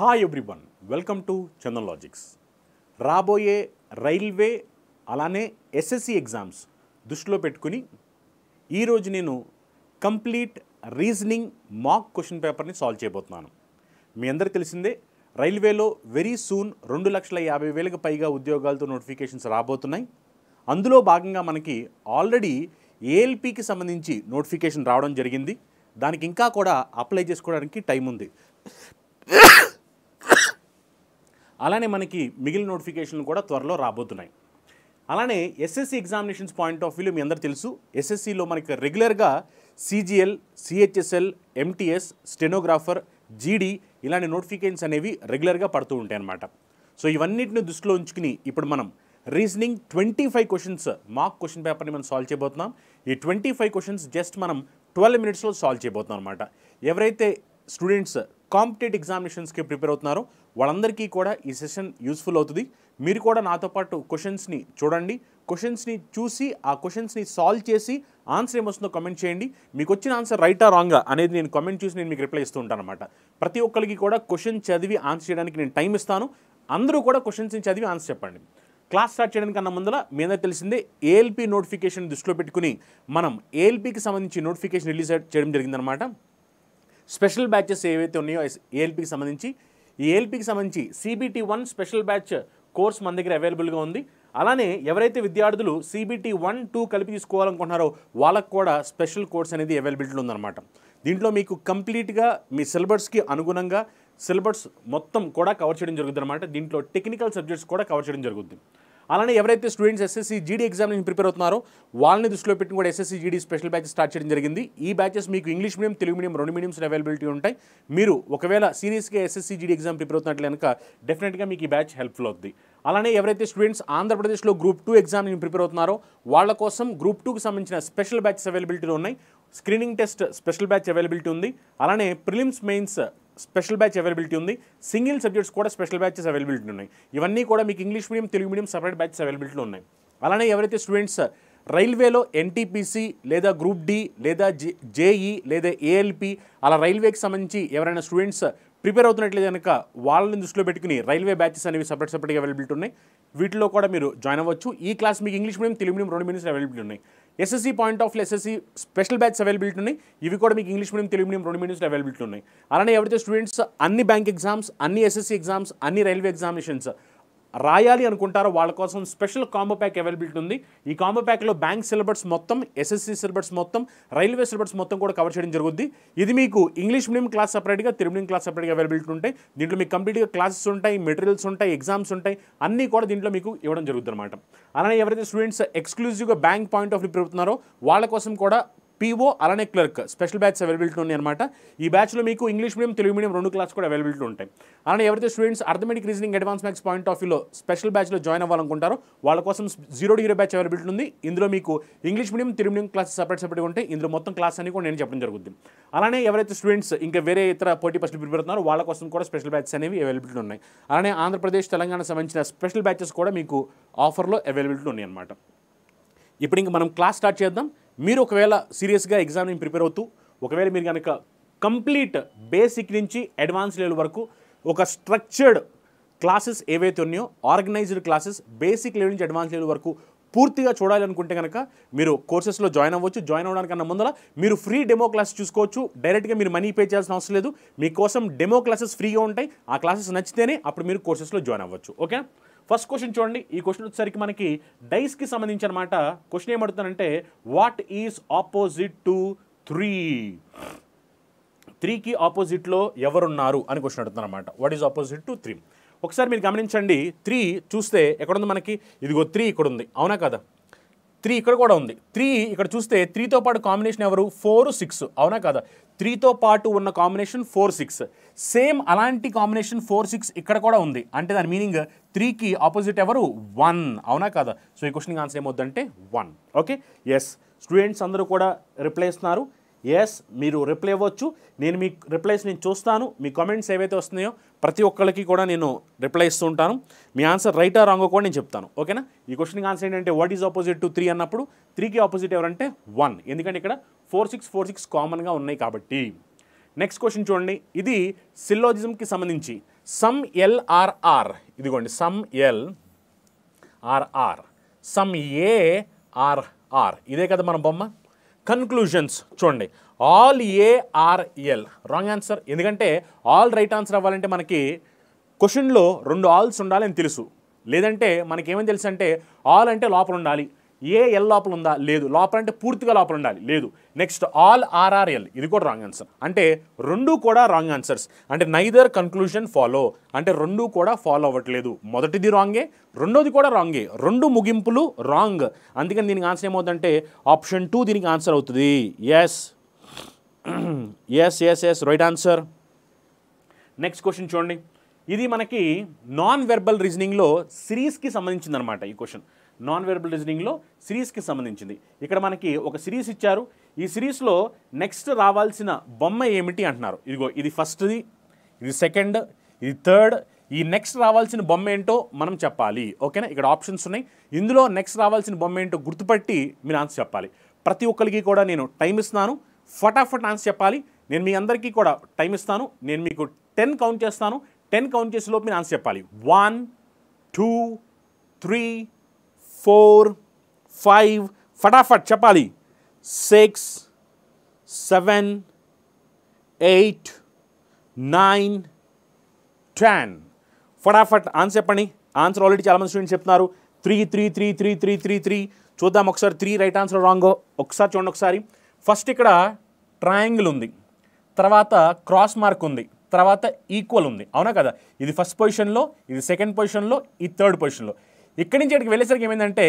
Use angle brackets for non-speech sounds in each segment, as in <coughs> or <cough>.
Hi everyone welcome to Chandan logics రాబోయే railway అలానే SSC exams దృష్టిలో పెట్టుకుని ఈరోజు నేను కంప్లీట్ రీజనింగ్ మాక్ క్వశ్చన్ పేపర్ని సాల్వ్ చేయబోతున్నాను మీ అందరికీ తెలిసిందే రైల్వేలో వెరీ సూన్ రెండు లక్షల యాభై వేలకు పైగా ఉద్యోగాలతో నోటిఫికేషన్స్ రాబోతున్నాయి అందులో భాగంగా మనకి ఆల్రెడీ ఏఎల్పికి సంబంధించి నోటిఫికేషన్ రావడం జరిగింది దానికి ఇంకా కూడా అప్లై చేసుకోవడానికి టైం ఉంది అలానే మనకి మిగిలిన నోటిఫికేషన్లు కూడా త్వరలో రాబోతున్నాయి అలానే ఎస్ఎస్సి ఎగ్జామినేషన్స్ పాయింట్ ఆఫ్ వ్యూలో మీ అందరు తెలుసు ఎస్ఎస్సిలో మనకి రెగ్యులర్గా CGL CHSL MTS stenographer GD ఇలాంటి నోటిఫికేషన్స్ అనేవి రెగ్యులర్గా పడుతూ ఉంటాయి అన్నమాట సో ఇవన్నింటిని దృష్టిలో ఉంచుకుని ఇప్పుడు మనం reasoning twenty five questions mark question పేపర్ని మనం సాల్వ్ చేయబోతున్నాం ఈ ట్వంటీ ఫైవ్ క్వశ్చన్స్ జస్ట్ మనం ట్వెల్వ్ మినిట్స్లో సాల్వ్ చేయబోతున్నాం అనమాట ఎవరైతే స్టూడెంట్స్ కాంపిటేటివ్ ఎగ్జామినేషన్స్కి ప్రిపేర్ అవుతున్నారో వాళ్ళందరికీ కూడా ఈ సెషన్ యూస్ఫుల్ అవుతుంది మీరు కూడా నాతో పాటు క్వశ్చన్స్ని చూడండి క్వశ్చన్స్ని చూసి ఆ క్వశ్చన్స్ని సాల్వ్ చేసి ఆన్సర్ ఏమొస్తుందో కమెంట్ చేయండి మీకు వచ్చిన ఆన్సర్ రైటా రాంగా అనేది నేను కమెంట్ చూసి నేను మీకు రిప్లై ఇస్తూ ఉంటాను అనమాట ప్రతి ఒక్కరికి కూడా క్వశ్చన్ చదివి ఆన్సర్ చేయడానికి నేను టైం ఇస్తాను అందరూ కూడా క్వశ్చన్స్ని చదివి ఆన్సర్ చెప్పండి క్లాస్ స్టార్ట్ చేయడానికన్నా ముందర మీ అందరూ తెలిసిందే ఏఎల్పి నోటిఫికేషన్ దృష్టిలో పెట్టుకుని మనం ఏఎల్పికి సంబంధించి నోటిఫికేషన్ రిలీజ్ చేయడం జరిగిందనమాట స్పెషల్ బ్యాచెస్ ఏవైతే ఉన్నాయో ఏఎల్పికి సంబంధించి ఈ ఏఎల్పికి సంబంధించి CBT one special batch course మన దగ్గర అవైలబుల్గా ఉంది అలానే ఎవరైతే విద్యార్థులు సిబిటి వన్ టూ కలిపి తీసుకోవాలనుకుంటున్నారో వాళ్ళకు కూడా స్పెషల్ కోర్స్ అనేది అవైలబిలిటీ ఉందన్నమాట దీంట్లో మీకు కంప్లీట్గా మీ సిలబస్కి అనుగుణంగా సిలబస్ మొత్తం కూడా కవర్ చేయడం జరుగుతుంది అనమాట దీంట్లో టెక్నికల్ సబ్జెక్ట్స్ కూడా కవర్ చేయడం జరుగుతుంది అలానే ఎవరైతే students SSC GD examination prepare అవుతున్నారో వాళ్ళని దృష్టిలో పెట్టుకుని కూడా SSC GD special batches start చేయడం జరిగింది ఈ బ్యాచెస్ మీకు ఇంగ్లీష్ మీడియం తెలుగు మీడియం రెండు మీడియంస్ అవైలబిలిటీ ఉంటాయి మీరు ఒకవేళ సీరియస్గా ఎస్ఎస్సీ జీడీ ఎగ్జామ్ ప్రిపేర్ అవుతున్నట్లు కనుక డెఫినెట్గా మీకు ఈ బ్యాచ్ హెల్ప్ఫుల్ అవుతుంది అలానే ఎవరైతే స్టూడెంట్స్ ఆంధ్రప్రదేశ్లో గ్రూప్ టూ ఎగ్జామ్ని ప్రిపేర్ అవుతున్నారో వాళ్ళ కోసం గ్రూప్ టూకి సంబంధించిన స్పెషల్ బ్యాచెస్ అవైలబిలిటీలో ఉన్నాయి screening test special batch availability ఉంది అలానే prelims mains special batch availability ఉంది సింగిల్ సబ్జెక్ట్స్ కూడా స్పెషల్ బ్యాచెస్ అవైలబిలిటీ ఉన్నాయి ఇవన్నీ కూడా మీకు English medium Telugu medium separate batches availability ఉన్నాయి అలానే ఎవరైతే స్టూడెంట్స్ రైల్వేలో ఎన్టీపీసీ లేదా గ్రూప్ డి లేదా జే జేఈ లేదా ఏఎల్పి అలా రైల్వేకి సంబంధించి ఎవరైనా స్టూడెంట్స్ ప్రిపేర్ అవుతున్నట్లయితే కనుక వాళ్ళని దృష్టిలో పెట్టుకుని రైల్వే బ్యాచెస్ అనేవి సపరేట్ సపరేట్గా అవైలబిలిటీ ఉన్నాయి వీటిలో కూడా మీరు జాయిన్ అవ్వచ్చు ఈ క్లాస్ మీకు ఇంగ్లీష్ మీడియం తెలుగు మీడియం రెండు మీడియం అవైలబిలిటీ ఉన్నాయి SSC point of SSC special batches availability ఉన్నాయి ఇవి కూడా మీకు ఇంగ్లీష్ మీడియం తెలుగు మీడియం రెండు మీడియంస్లో అవైలబిలిటీ ఉన్నాయి అలానే ఎవరైతే స్టూడెంట్స్ అన్ని బ్యాంక్ ఎగ్జామ్స్ అన్ని ఎస్ఎస్సీ ఎగ్జామ్స్ అన్ని రైల్వే ఎగ్జామినేషన్స్ రాయాలి అనుకుంటారో వాళ్ళ కోసం స్పెషల్ కాంబో ప్యాక్ అవైలబిలిటీ ఉంది ఈ కాంబో ప్యాక్లో బ్యాంక్ సిలబస్ మొత్తం ఎస్ఎస్సీ సిలబస్ మొత్తం రైల్వే సిలబస్ మొత్తం కూడా కవర్ చేయడం జరుగుద్ది ఇది మీకు ఇంగ్లీష్ మీడియం క్లాస్ సపరేట్గా తెలుగు మీడియం క్లాస్ సపరేట్గా అవైలబిలిటీ ఉంటాయి దీంట్లో మీకు కంప్లీట్గా క్లాసెస్ ఉంటాయి మెటీరియల్స్ ఉంటాయి ఎగ్జామ్స్ ఉంటాయి అన్నీ కూడా దీంట్లో మీకు ఇవ్వడం జరుగుతుంది అనమాట అలానే ఎవరైతే స్టూడెంట్స్ ఎక్స్క్లూజివ్గా బ్యాంక్ పాయింట్ ఆఫ్ వ్యూ పెరుగుతున్నారో వాళ్ళ కోసం కూడా పీఓ అలానే క్లర్క్ స్పెషల్ బ్యాచ్ అవైలబిలిటీ ఉన్నాయి అనమాట ఈ బ్యాచ్లో మీకు ఇంగ్లీష్ మీడియం తెలుగు మీడియం రెండు క్లాస్ కూడా అవైలబిలిటీ ఉంటాయి అలానే ఎవరైతే students arithmetic reasoning advance maths point of వ్యూలో స్పెషల్ బ్యాచ్లో జాయిన్ అవ్వాలనుకుంటారో వాళ్ళ కోసం జీరో డిగ్రీ బ్యాచ్ అవైలబిలిటీ ఉంది ఇందులో మీకు English medium Telugu medium class separate సపరేట్గా ఉంటాయి ఇందులో మొత్తం క్లాస్ అని కూడా నేను చెప్పడం జరుగుతుంది అలానే ఎవరైతే స్టూడెంట్స్ ఇంకా వేరే ఇతర పోటీ పరీక్షలు ప్రిపేర్ అవుతున్నారో వాళ్ళ కోసం కూడా స్పెషల్ బ్యాచ్ అనేవి అవైలబిలిటీ ఉన్నాయి అలానే ఆంధ్రప్రదేశ్ తెలంగాణ సంబంధించిన స్పెషల్ బ్యాచెస్ కూడా మీకు ఆఫర్లో అవైలబిలిటీ ఉన్నాయి అనమాట ఇప్పుడు ఇంక మనం క్లాస్ స్టార్ట్ చేద్దాం మీరు ఒకవేళ సీరియస్గా ఎగ్జామ్ని ప్రిపేర్ అవుతూ ఒకవేళ మీరు కనుక కంప్లీట్ బేసిక్ నుంచి అడ్వాన్స్ లెవెల్ వరకు ఒక స్ట్రక్చర్డ్ క్లాసెస్ ఏవైతే ఉన్నాయో ఆర్గనైజ్డ్ క్లాసెస్ బేసిక్ లెవెల్ నుంచి అడ్వాన్స్ లెవెల్ వరకు పూర్తిగా చూడాలనుకుంటే కనుక మీరు కోర్సెస్లో జాయిన్ అవ్వచ్చు జాయిన్ అవ్వడానికన్నా ముందర మీరు ఫ్రీ డెమో క్లాస్ చూసుకోవచ్చు డైరెక్ట్గా మీరు మనీ పే చేయాల్సిన అవసరం లేదు మీకోసం డెమో క్లాసెస్ ఫ్రీగా ఉంటాయి ఆ క్లాసెస్ నచ్చితేనే అప్పుడు మీరు కోర్సెస్లో జాయిన్ అవ్వచ్చు ఓకే ఫస్ట్ క్వశ్చన్ చూడండి ఈ క్వశ్చన్ వచ్చేసరికి మనకి డైస్కి సంబంధించి అనమాట క్వశ్చన్ ఏమడుతుందంటే what is opposite to three త్రీకి ఆపోజిట్లో ఎవరున్నారు అని క్వశ్చన్ అడుగుతున్నారు అనమాట what is opposite to three ఒకసారి మీరు గమనించండి త్రీ చూస్తే ఎక్కడుంది మనకి ఇదిగో త్రీ ఇక్కడ ఉంది అవునా కదా త్రీ ఇక్కడ కూడా ఉంది త్రీ ఇక్కడ చూస్తే త్రీతో పాటు కాంబినేషన్ ఎవరు ఫోర్ సిక్స్ అవునా కదా త్రీతో పాటు ఉన్న కాంబినేషన్ ఫోర్ సిక్స్ సేమ్ అలాంటి కాంబినేషన్ ఫోర్ సిక్స్ ఇక్కడ కూడా ఉంది అంటే దాని మీనింగ్ త్రీకి ఆపోజిట్ ఎవరు వన్ అవునా కదా సో ఈ క్వశ్చన్కి ఆన్సర్ ఏమవుద్దంటే వన్ ఓకే ఎస్ స్టూడెంట్స్ అందరూ కూడా రిప్లై ఇస్తున్నారు ఎస్ మీరు రిప్లై ఇవ్వచ్చు నేను మీ రిప్లైస్ నేను చూస్తాను మీ కామెంట్స్ ఏవైతే వస్తున్నాయో ప్రతి ఒక్కరికి కూడా నేను రిప్లై ఇస్తూ ఉంటాను మీ ఆన్సర్ ఆ రాంగ్ కూడా నేను చెప్తాను ఓకేనా ఈ క్వశ్చన్కి ఆన్సర్ ఏంటంటే what is opposite to three అన్నప్పుడు త్రీకి ఆపోజిట్ ఎవరంటే వన్ ఎందుకంటే ఇక్కడ ఫోర్ సిక్స్ ఫోర్ సిక్స్ కామన్గా ఉన్నాయి కాబట్టి నెక్స్ట్ క్వశ్చన్ చూడండి ఇది సిల్లోజిజంకి సంబంధించి సమ్ ఎల్ఆర్ఆర్ ఇదిగోండి some L RR some A RR ఇదే కదా మన బొమ్మ కన్క్లూజన్స్ చూడండి ఆల్ ఏఆర్ఎల్ రాంగ్ ఆన్సర్ ఎందుకంటే ఆల్ రైట్ ఆన్సర్ అవ్వాలంటే మనకి క్వశ్చన్లో రెండు ఆల్స్ ఉండాలని తెలుసు లేదంటే మనకేమని తెలుసు అంటే ఆల్ అంటే లోపల ఉండాలి ఏ ఎల్ లోపల ఉందా లేదు లోపల అంటే పూర్తిగా లోపల ఉండాలి లేదు నెక్స్ట్ ఆల్ ఆర్ఆర్ఎల్ ఇది కూడా రాంగ్ ఆన్సర్ అంటే రెండు కూడా రాంగ్ ఆన్సర్స్ అంటే నైదర్ కన్క్లూషన్ ఫాలో అంటే రెండు కూడా ఫాలో అవ్వట్లేదు మొదటిది రాంగే రెండోది కూడా రాంగే రెండు ముగింపులు రాంగ్ అందుకని దీనికి ఆన్సర్ ఏమవుతుందంటే ఆప్షన్ టూ దీనికి ఆన్సర్ అవుతుంది yes yes yes yes right answer next question చూడండి ఇది మనకి నాన్ వెర్బల్ రీజనింగ్లో సిరీస్కి సంబంధించిందనమాట ఈ క్వశ్చన్ నాన్ వేరియబుల్ రీజనింగ్లో సిరీస్కి సంబంధించింది ఇక్కడ మనకి ఒక సిరీస్ ఇచ్చారు ఈ సిరీస్లో నెక్స్ట్ రావాల్సిన బొమ్మ ఏమిటి అంటున్నారు ఇదిగో ఇది ఫస్ట్ది ఇది సెకండ్ ఇది థర్డ్ ఈ నెక్స్ట్ రావాల్సిన బొమ్మ ఏంటో మనం చెప్పాలి ఓకేనా ఇక్కడ ఆప్షన్స్ ఉన్నాయి ఇందులో నెక్స్ట్ రావాల్సిన బొమ్మ ఏంటో గుర్తుపట్టి మీరు ఆన్సర్ చెప్పాలి ప్రతి ఒక్కరికి కూడా నేను టైం ఇస్తున్నాను ఫటాఫట్ ఆన్సర్ చెప్పాలి నేను మీ అందరికీ కూడా టైం ఇస్తాను నేను మీకు టెన్ కౌంట్ చేస్తాను టెన్ కౌంట్ చేసేలోపు మీరు ఆన్సర్ చెప్పాలి one two three four five ఫటాఫట్ చెప్పాలి six seven eight nine ten ఫటాఫట్ ఆన్సర్ చెప్పండి ఆన్సర్ ఆల్రెడీ చాలామంది స్టూడెంట్స్ చెప్తున్నారు three three three three three three three చూద్దాం ఒకసారి త్రీ రైట్ ఆన్సర్ రాంగ్ ఒకసారి చూడండి ఒకసారి ఫస్ట్ ఇక్కడ ట్రయాంగిల్ ఉంది తర్వాత క్రాస్ మార్క్ ఉంది తర్వాత ఈక్వల్ ఉంది అవునా కదా ఇది ఫస్ట్ పొజిషన్లో ఇది సెకండ్ పొజిషన్లో ఇది థర్డ్ పొజిషన్లో ఇక్కడి నుంచి ఇక్కడికి వెళ్ళేసరికి ఏమైందంటే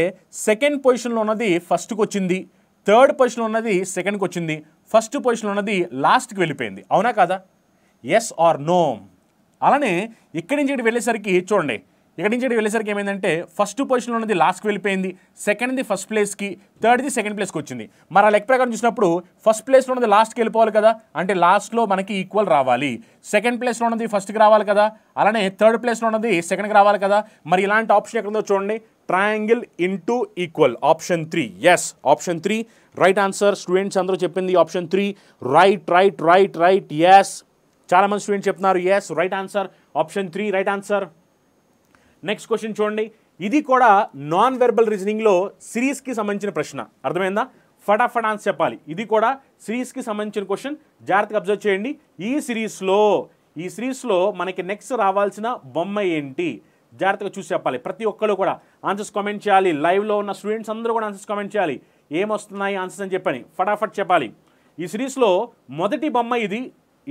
సెకండ్ పొజిషన్లో ఉన్నది ఫస్ట్కి వచ్చింది థర్డ్ పొజిషన్లో ఉన్నది సెకండ్కి వచ్చింది ఫస్ట్ పొజిషన్లో ఉన్నది లాస్ట్కి వెళ్ళిపోయింది అవునా కదా ఎస్ ఆర్ నో అలానే ఇక్కడి నుంచి ఇక్కడికి వెళ్ళేసరికి చూడండి ఇక్కడి నుంచి వెళ్ళేసరికి ఏమైందంటే ఫస్ట్ పొజిషన్లో ఉన్నది లాస్ట్కి వెళ్ళిపోయింది సెకండ్ది ఫస్ట్ ప్లేస్కి థర్డ్ది సెకండ్ ప్లేస్కి వచ్చింది మరి ఆ లెక్క ప్రకారం చూసినప్పుడు ఫస్ట్ ప్లేస్లో ఉన్నది లాస్ట్కి వెళ్ళిపోవాలి కదా అంటే లాస్ట్లో మనకి ఈక్వల్ రావాలి సెకండ్ ప్లేస్లో ఉన్నది ఫస్ట్కి రావాలి కదా అలానే థర్డ్ ప్లేస్లో ఉన్నది సెకండ్కి రావాలి కదా మరి ఇలాంటి ఆప్షన్ ఎక్కడో చూడండి triangle into equal option three yes option three right answer students అందరూ చెప్పింది option three right right right right yes చాలామంది స్టూడెంట్స్ చెప్తున్నారు yes right answer option three right answer next question చూడండి ఇది కూడా నాన్ వెర్బల్ రీజనింగ్లో సిరీస్కి సంబంధించిన ప్రశ్న అర్థమైందా ఫటాఫట్ ఆన్స్ చెప్పాలి ఇది కూడా సిరీస్కి సంబంధించిన క్వశ్చన్ జాగ్రత్తగా అబ్జర్వ్ చేయండి ఈ సిరీస్లో ఈ సిరీస్లో మనకి నెక్స్ట్ రావాల్సిన బొమ్మ ఏంటి జాగ్రత్తగా చూసి చెప్పాలి ప్రతి ఒక్కరు కూడా ఆన్సర్స్ కామెంట్ చేయాలి లైవ్లో ఉన్న స్టూడెంట్స్ అందరూ కూడా ఆన్సర్స్ కామెంట్ చేయాలి ఏమొస్తున్నాయి ఆన్సర్స్ అని చెప్పని ఫటాఫట్ చెప్పాలి ఈ సిరీస్లో మొదటి బొమ్మ ఇది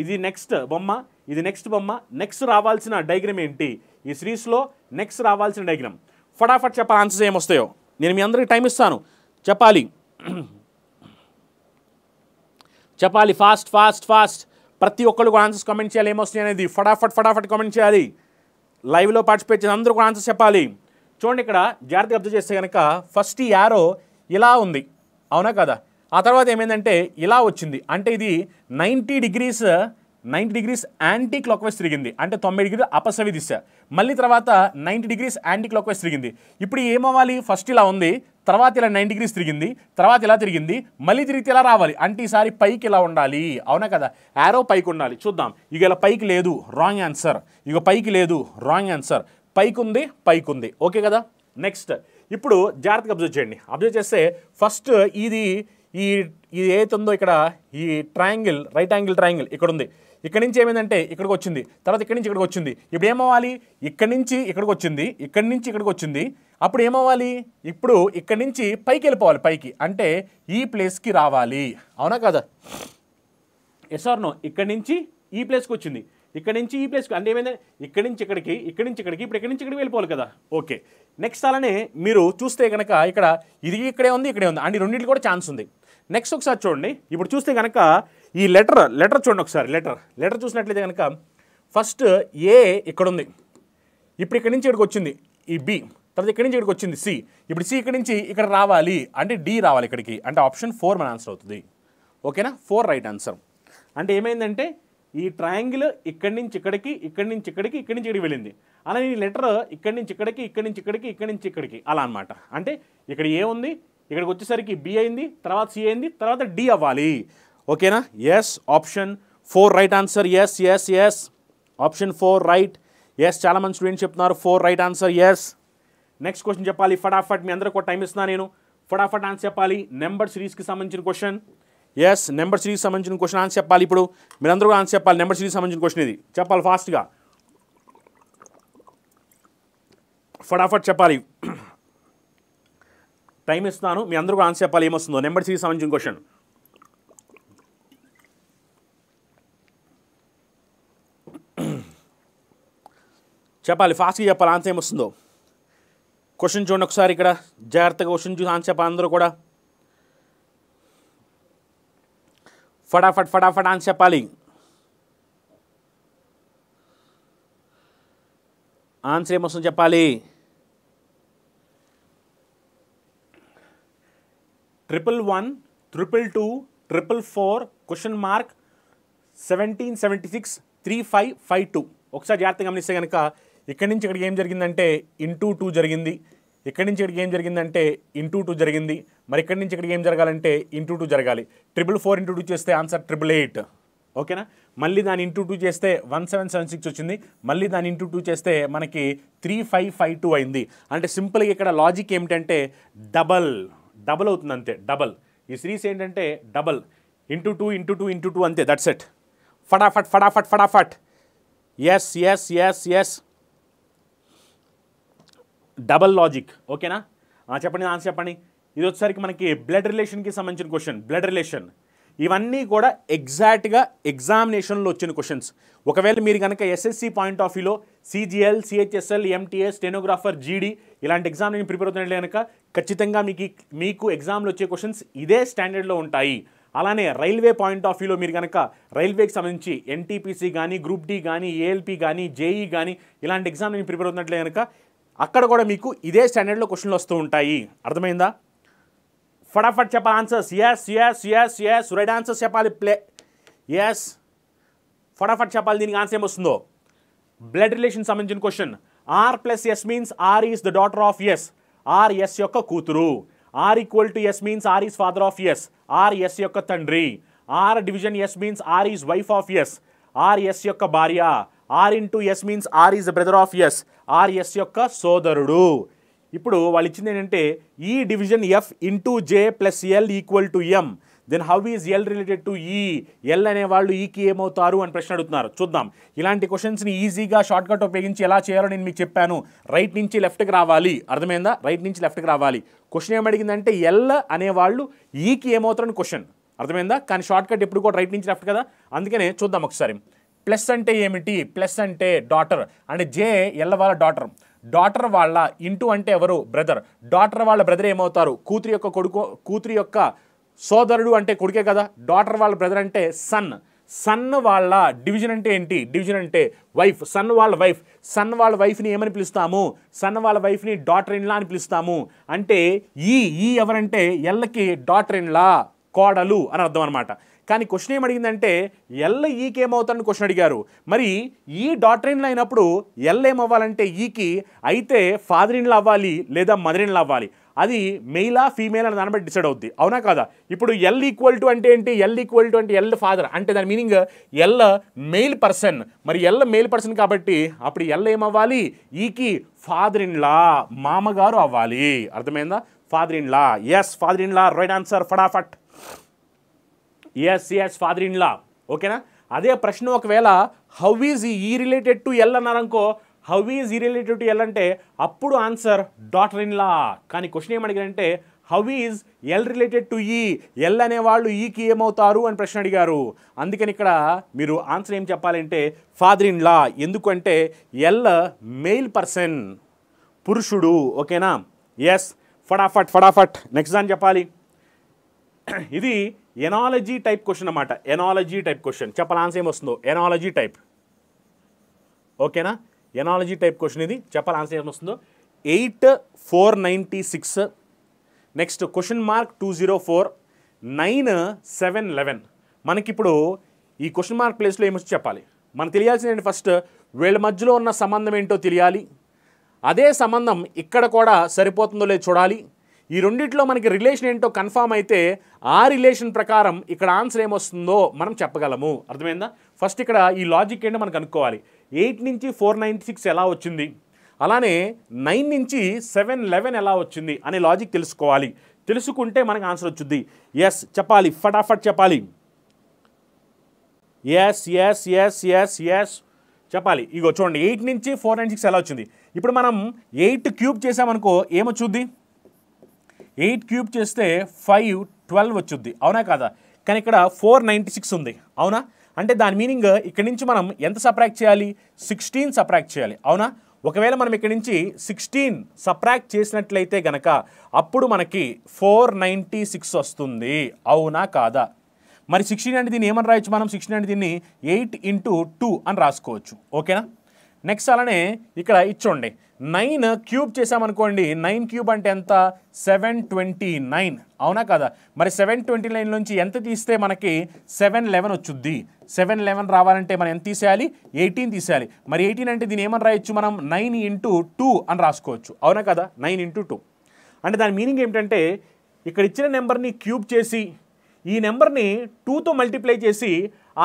ఇది నెక్స్ట్ బొమ్మ ఇది నెక్స్ట్ బొమ్మ నెక్స్ట్ రావాల్సిన డైగ్రామ్ ఏంటి ఈ సిరీస్లో నెక్స్ట్ రావాల్సిన డైగ్రామ్ ఫటాఫట్ చెప్పాలి ఆన్సర్స్ ఏమొస్తాయో నేను మీ అందరికి టైం ఇస్తాను చెప్పాలి చెప్పాలి ఫాస్ట్ ఫాస్ట్ ఫాస్ట్ ప్రతి ఒక్కరు కూడా ఆన్సర్స్ కామెంట్ చేయాలి ఏమొస్తాయి అనేది ఫటాఫట్ ఫటాఫట్ కామెంట్ చేయాలి లైవ్లో పార్టిసిపేట్ చేసి అందరూ కూడా ఆన్సర్స్ చెప్పాలి చూడండి ఇక్కడ జాగ్రత్తగా అబ్జర్వ్ చేస్తే కనుక ఫస్ట్ యారో ఇలా ఉంది అవునా కదా ఆ తర్వాత ఏమైందంటే ఇలా వచ్చింది అంటే ఇది ninety degrees ninety degrees anticlockwise తిరిగింది అంటే తొంభై డిగ్రీ అపసవి దిశ మళ్ళీ తర్వాత ninety degrees anticlockwise తిరిగింది ఇప్పుడు ఏమవ్వాలి ఫస్ట్ ఇలా ఉంది తర్వాత ఇలా నైన్ డిగ్రీస్ తిరిగింది తర్వాత ఇలా తిరిగింది మళ్ళీ తిరిగితే ఇలా రావాలి అంటే ఈసారి పైకి ఇలా ఉండాలి అవునా కదా యారో పైకి ఉండాలి చూద్దాం ఇక ఇలా పైకి లేదు రాంగ్ ఆన్సర్ ఇక పైకి లేదు రాంగ్ ఆన్సర్ పైకి ఉంది పైకి ఉంది ఓకే కదా నెక్స్ట్ ఇప్పుడు జాగ్రత్తగా అబ్జర్వ్ చేయండి అబ్జర్వ్ చేస్తే ఫస్ట్ ఇది ఈ ఇది ఏదైతే ఉందో ఇక్కడ ఈ ట్రయాంగిల్ రైట్ యాంగిల్ ట్రయాంగిల్ ఇక్కడ ఉంది ఇక్కడ నుంచి ఏమైందంటే ఇక్కడికి వచ్చింది తర్వాత ఇక్కడ నుంచి ఇక్కడికి వచ్చింది ఇప్పుడు ఏమవ్వాలి ఇక్కడి నుంచి ఇక్కడికి వచ్చింది ఇక్కడి నుంచి ఇక్కడికి వచ్చింది అప్పుడు ఏమవ్వాలి ఇప్పుడు ఇక్కడి నుంచి పైకి వెళ్ళిపోవాలి పైకి అంటే ఈ ప్లేస్కి రావాలి అవునా కదా ఎస్ఆర్నో ఇక్కడి నుంచి ఈ ప్లేస్కి వచ్చింది ఇక్కడ నుంచి ఈ ప్లేస్కి అంటే ఏమైంది ఇక్కడి నుంచి ఇక్కడికి ఇక్కడి నుంచి ఇక్కడికి ఇప్పుడు ఇక్కడి నుంచి ఇక్కడికి వెళ్ళిపోవాలి కదా ఓకే నెక్స్ట్ అలానే మీరు చూస్తే కనుక ఇక్కడ ఇది ఇక్కడే ఉంది ఇక్కడే ఉంది అండ్ రెండింటికి కూడా ఛాన్స్ ఉంది నెక్స్ట్ ఒకసారి చూడండి ఇప్పుడు చూస్తే కనుక ఈ లెటర్ లెటర్ చూడండి ఒకసారి లెటర్ లెటర్ చూసినట్లయితే కనుక ఫస్ట్ ఏ ఇక్కడ ఉంది ఇప్పుడు ఇక్కడి నుంచి ఇక్కడికి వచ్చింది ఈ బి తర్వాత ఇక్కడి నుంచి ఇక్కడికి వచ్చింది సి ఇప్పుడు సి ఇక్కడ నుంచి ఇక్కడ రావాలి అంటే డి రావాలి ఇక్కడికి అంటే ఆప్షన్ ఫోర్ మన ఆన్సర్ అవుతుంది ఓకేనా ఫోర్ రైట్ ఆన్సర్ అంటే ఏమైందంటే ఈ ట్రయాంగిల్ ఇక్కడి నుంచి ఇక్కడికి ఇక్కడి నుంచి ఇక్కడికి ఇక్కడి నుంచి ఇక్కడికి వెళ్ళింది అలా ఈ లెటర్ ఇక్కడి నుంచి ఇక్కడికి ఇక్కడి నుంచి ఇక్కడికి ఇక్కడి నుంచి ఇక్కడికి అలా అనమాట అంటే ఇక్కడ ఏ ఉంది ఇక్కడికి వచ్చేసరికి బి అయింది తర్వాత సి అయింది తర్వాత డి అవ్వాలి ఓకేనా yes option four right answer yes yes yes option four right yes చాలా మంది స్టూడెంట్స్ చెప్తున్నారు four right answer yes next question చెప్పాలి ఫటాఫట్ మీ అందరికీ టైం ఇస్తున్నా నేను ఫటాఫట్ ఆన్సర్ చెప్పాలి నెంబర్ సిరీస్కి సంబంధించిన క్వశ్చన్ ఎస్ నెంబర్ సిరీస్ సంబంధించిన క్వశ్చన్ ఆన్సర్ చెప్పాలి ఇప్పుడు మీరందరూ కూడా ఆన్సర్ చెప్పాలి నెంబర్ సిరీస్ సంబంధించిన క్వశ్చన్ ఇది చెప్పాలి ఫాస్ట్గా ఫటాఫట్ చెప్పాలి టైం <clears throat> ఇస్తున్నాను మీ అందరూ ఆన్సర్ చెప్పాలి ఏమొస్తుందో నెంబర్ సిరీస్ సంబంధించిన క్వశ్చన్ జపాలి ఫాస్ట్ కి జపాల అంటే ముసండో क्वेश्चन జోన్ ఒకసారి ఇక్కడ జార్తగా ఓషన్ జోన్ ఆన్ చేప అందులో కూడా ఫటాఫట్ ఫటాఫట్ ఆన్ చేపాలి ఆన్ చే ముసండో జపాలి 11 2 4 क्वेश्चन मार्क 1776 3552 ఒకసారి జాగ్రత్తగా మనం ఇస్తే గనుక ఇక్కడి నుంచి ఇక్కడికి ఏం జరిగిందంటే ఇంటూ టూ జరిగింది ఇక్కడి నుంచి ఇక్కడికి ఏం జరిగిందంటే ఇంటూ టూ జరిగింది మరి ఇక్కడి నుంచి ఇక్కడికి ఏం జరగాలంటే ఇంటూ టూ జరగాలి ట్రిపుల్ ఫోర్ ఇంటూ టూ చేస్తే ఆన్సర్ ట్రిపుల్ ఎయిట్ ఓకేనా మళ్ళీ దాని ఇంటూ టూ చేస్తే వన్ సెవెన్ సెవెన్ సిక్స్ వచ్చింది మళ్ళీ దాని ఇంటూ టూ చేస్తే మనకి త్రీ ఫైవ్ ఫైవ్ టూ అయింది అంటే సింపుల్గా ఇక్కడ లాజిక్ ఏమిటంటే డబల్ డబల్ అవుతుంది అంతే డబల్ ఈ సిరీస్ ఏంటంటే double into two into two into two అంతే దట్స్ ఎట్ ఫటాఫట్ ఫటాఫట్ ఫటాఫట్ yes yes yes yes double logic ఓకేనా చెప్పండి ఆన్సర్ చెప్పండి ఇది వచ్చేసరికి మనకి బ్లడ్ రిలేషన్కి సంబంధించిన క్వశ్చన్ బ్లడ్ రిలేషన్ ఇవన్నీ కూడా ఎగ్జాక్ట్గా ఎగ్జామినేషన్లో వచ్చిన క్వశ్చన్స్ ఒకవేళ మీరు కనుక ఎస్ఎస్సి పాయింట్ ఆఫ్ వ్యూలో CGL CHSL MTS stenographer GD ఇలాంటి ఎగ్జామ్ నేను ప్రిపేర్ అవుతున్నట్లే కనుక ఖచ్చితంగా మీకు మీకు ఎగ్జామ్లో వచ్చే క్వశ్చన్స్ ఇదే స్టాండర్డ్లో ఉంటాయి అలానే రైల్వే పాయింట్ ఆఫ్ వ్యూలో మీరు కనుక రైల్వేకి సంబంధించి ఎన్టీపీసీ కానీ గ్రూప్ డి కానీ ఏఎల్పి కానీ జేఈ కానీ e ఇలాంటి ఎగ్జామ్ నేను ప్రిపేర్ అవుతున్నట్లే కనుక అక్కడ కూడా మీకు ఇదే స్టాండర్డ్లో క్వశ్చన్లు వస్తూ ఉంటాయి అర్థమైందా ఫటాఫట్ చెప్పాలి answers yes yes yes yes right answers చెప్పాలి ప్లే ఎస్ ఫటాఫట్ చెప్పాలి దీనికి ఆన్సర్ ఏమొస్తుందో బ్లడ్ రిలేషన్ సంబంధించిన question R plus S means R is the daughter of S R S యొక్క కూతురు R equal to S means R is father of S R S యొక్క తండ్రి R division S means R is wife of S R S యొక్క భార్య R into S means R is brother of S R S యొక్క సోదరుడు ఇప్పుడు వాళ్ళు ఇచ్చింది ఏంటంటే E division F into J plus L equal to M then how is L related to E L అనే వాళ్ళు ఈకి e ఏమవుతారు అని ప్రశ్న అడుగుతున్నారు చూద్దాం ఇలాంటి క్వశ్చన్స్ని ఈజీగా షార్ట్కట్ ఉపయోగించి ఎలా చేయాలో నేను మీకు చెప్పాను రైట్ నుంచి లెఫ్ట్కి రావాలి అర్థమైందా రైట్ నుంచి లెఫ్ట్కి రావాలి క్వశ్చన్ ఏమడిగిందంటే ఎల్ అనేవాళ్ళు ఈకి e ఏమవుతారని క్వశ్చన్ అర్థమైందా కానీ షార్ట్కట్ ఎప్పుడు కూడా రైట్ నుంచి లెఫ్ట్ కదా అందుకనే చూద్దాం ఒకసారి ప్లస్ అంటే ఏమిటి ప్లస్ అంటే డాటర్ అంటే జే ఎల్లవాళ్ళ డాటర్ డాటర్ వాళ్ళ ఇంటూ అంటే ఎవరు బ్రదర్ డాటర్ వాళ్ళ బ్రదర్ ఏమవుతారు కూతురి యొక్క కొడుకు కూతురి యొక్క సోదరుడు అంటే కొడుకే కదా డాటర్ వాళ్ళ బ్రదర్ అంటే సన్ సన్ వాళ్ళ డివిజన్ అంటే ఏంటి డివిజన్ అంటే వైఫ్ సన్ వాళ్ళ వైఫ్ సన్ వాళ్ళ వైఫ్ని ఏమని పిలుస్తాము సన్ వాళ్ళ వైఫ్ని డాటర్ ఇన్లా అని పిలుస్తాము అంటే ఈ ఈ ఎవరంటే ఎల్లకి డాటర్ ఇన్లా కోడలు అని అర్థం అనమాట కానీ క్వశ్చన్ ఏమడిగిందంటే ఎల్ ఈకి ఏమవుతాడని క్వశ్చన్ అడిగారు మరి ఈ డాటరీన్లు అయినప్పుడు ఎల్ ఏమవ్వాలంటే ఈకి అయితే ఫాదర్ ఇన్లు అవ్వాలి లేదా మదర్ ఇన్లు అవ్వాలి అది మెయిలా ఫీమేల్ అని దాన్ని బట్టి డిసైడ్ అవుద్ది అవునా కాదా ఇప్పుడు ఎల్ ఈక్వల్ టు అంటే ఏంటి ఎల్ ఈక్వల్ టు అంటే ఎల్ ఫాదర్ అంటే దాని మీనింగ్ ఎల్ మెయిల్ పర్సన్ మరి ఎల్ మెయిల్ పర్సన్ కాబట్టి అప్పుడు ఎల్ ఏమవ్వాలి ఈకి ఫాదర్ ఇన్లా మామగారు అవ్వాలి అర్థమైందా father in law yes father in law right answer ఫటాఫట్ yes yes father in law ఓకేనా అదే ప్రశ్న ఒకవేళ how is E related to L అన్నారనుకో how is E related to L అంటే అప్పుడు ఆన్సర్ డాటర్ ఇన్ లా కానీ క్వశ్చన్ ఏమడిగారంటే how is L related to E e? L అనే వాళ్ళు ఈకి ఏమవుతారు అని ప్రశ్న అడిగారు అందుకని ఇక్కడ మీరు ఆన్సర్ ఏం చెప్పాలంటే ఫాదర్ ఇన్ లా ఎందుకంటే ఎల్ మెయిల్ పర్సన్ పురుషుడు ఓకేనా ఎస్ ఫటాఫట్ ఫటాఫట్ నెక్స్ట్ దాన్ని చెప్పాలి ఇది ఎనాలజీ టైప్ క్వశ్చన్ అనమాట ఎనాలజీ టైప్ క్వశ్చన్ చెప్పాలి ఆన్సర్ ఏమొస్తుందో ఎనాలజీ టైప్ ఓకేనా ఎనాలజీ టైప్ క్వశ్చన్ ఇది చెప్పాలి ఆన్సర్ ఏమొస్తుందో eight four ninety six next question mark two zero four nine seven eleven మనకిప్పుడు ఈ క్వశ్చన్ మార్క్ ప్లేస్లో ఏమొచ్చి చెప్పాలి మనకు తెలియాల్సిందండి ఫస్ట్ వీళ్ళ మధ్యలో ఉన్న సంబంధం ఏంటో తెలియాలి అదే సంబంధం ఇక్కడ కూడా సరిపోతుందో లేదో చూడాలి ఈ రెండిట్లో మనకి రిలేషన్ ఏంటో కన్ఫామ్ అయితే ఆ రిలేషన్ ప్రకారం ఇక్కడ ఆన్సర్ ఏమొస్తుందో మనం చెప్పగలము అర్థమైందా ఫస్ట్ ఇక్కడ ఈ లాజిక్ ఏంటో మనం కనుక్కోవాలి ఎయిట్ నుంచి ఫోర్ సిక్స్ ఎలా వచ్చింది అలానే నైన్ నుంచి సెవెన్ లెవెన్ ఎలా వచ్చింది అనే లాజిక్ తెలుసుకోవాలి తెలుసుకుంటే మనకు ఆన్సర్ వచ్చింది ఎస్ చెప్పాలి ఫటాఫట్ చెప్పాలి yes yes yes yes yes చెప్పాలి ఇగో చూడండి ఎయిట్ నుంచి ఫోర్ నైన్ సిక్స్ ఎలా వచ్చింది ఇప్పుడు మనం ఎయిట్ క్యూబ్ చేసామనుకో ఏమొచ్చుద్ది ఎయిట్ క్యూబ్ చేస్తే ఫైవ్ ట్వెల్వ్ వచ్చుద్ది అవునా కాదా కానీ ఇక్కడ ఫోర్ నైంటీ సిక్స్ ఉంది అవునా అంటే దాని మీనింగ్ ఇక్కడి నుంచి మనం ఎంత సప్రాక్ట్ చేయాలి సిక్స్టీన్ సప్రాక్ట్ చేయాలి అవునా ఒకవేళ మనం ఇక్కడి నుంచి సిక్స్టీన్ సప్రాక్ట్ చేసినట్లయితే గనక అప్పుడు మనకి ఫోర్ నైంటీ సిక్స్ వస్తుంది అవునా కాదా మరి సిక్స్టీన్ అంటే దీన్ని ఏమని రాయొచ్చు మనం సిక్స్టీన్ అంటే దీన్ని ఎయిట్ ఇంటూ టూ అని రాసుకోవచ్చు ఓకేనా నెక్స్ట్ అలానే ఇక్కడ ఇచ్చోండి నైన్ క్యూబ్ చేసామనుకోండి నైన్ క్యూబ్ అంటే ఎంత సెవెన్ ట్వంటీ నైన్ అవునా కదా మరి సెవెన్ ట్వంటీ నైన్ నుంచి ఎంత తీస్తే మనకి సెవెన్ లెవెన్ వచ్చుద్ది సెవెన్ లెవెన్ రావాలంటే మనం ఎంత తీసేయాలి ఎయిటీన్ తీసేయాలి మరి ఎయిటీన్ అంటే దీని ఏమని రాయొచ్చు మనం నైన్ ఇంటూ టూ అని రాసుకోవచ్చు అవునా కదా నైన్ ఇంటూ టూ అంటే దాని మీనింగ్ ఏమిటంటే ఇక్కడ ఇచ్చిన నెంబర్ని క్యూబ్ చేసి ఈ నెంబర్ని టూతో మల్టిప్లై చేసి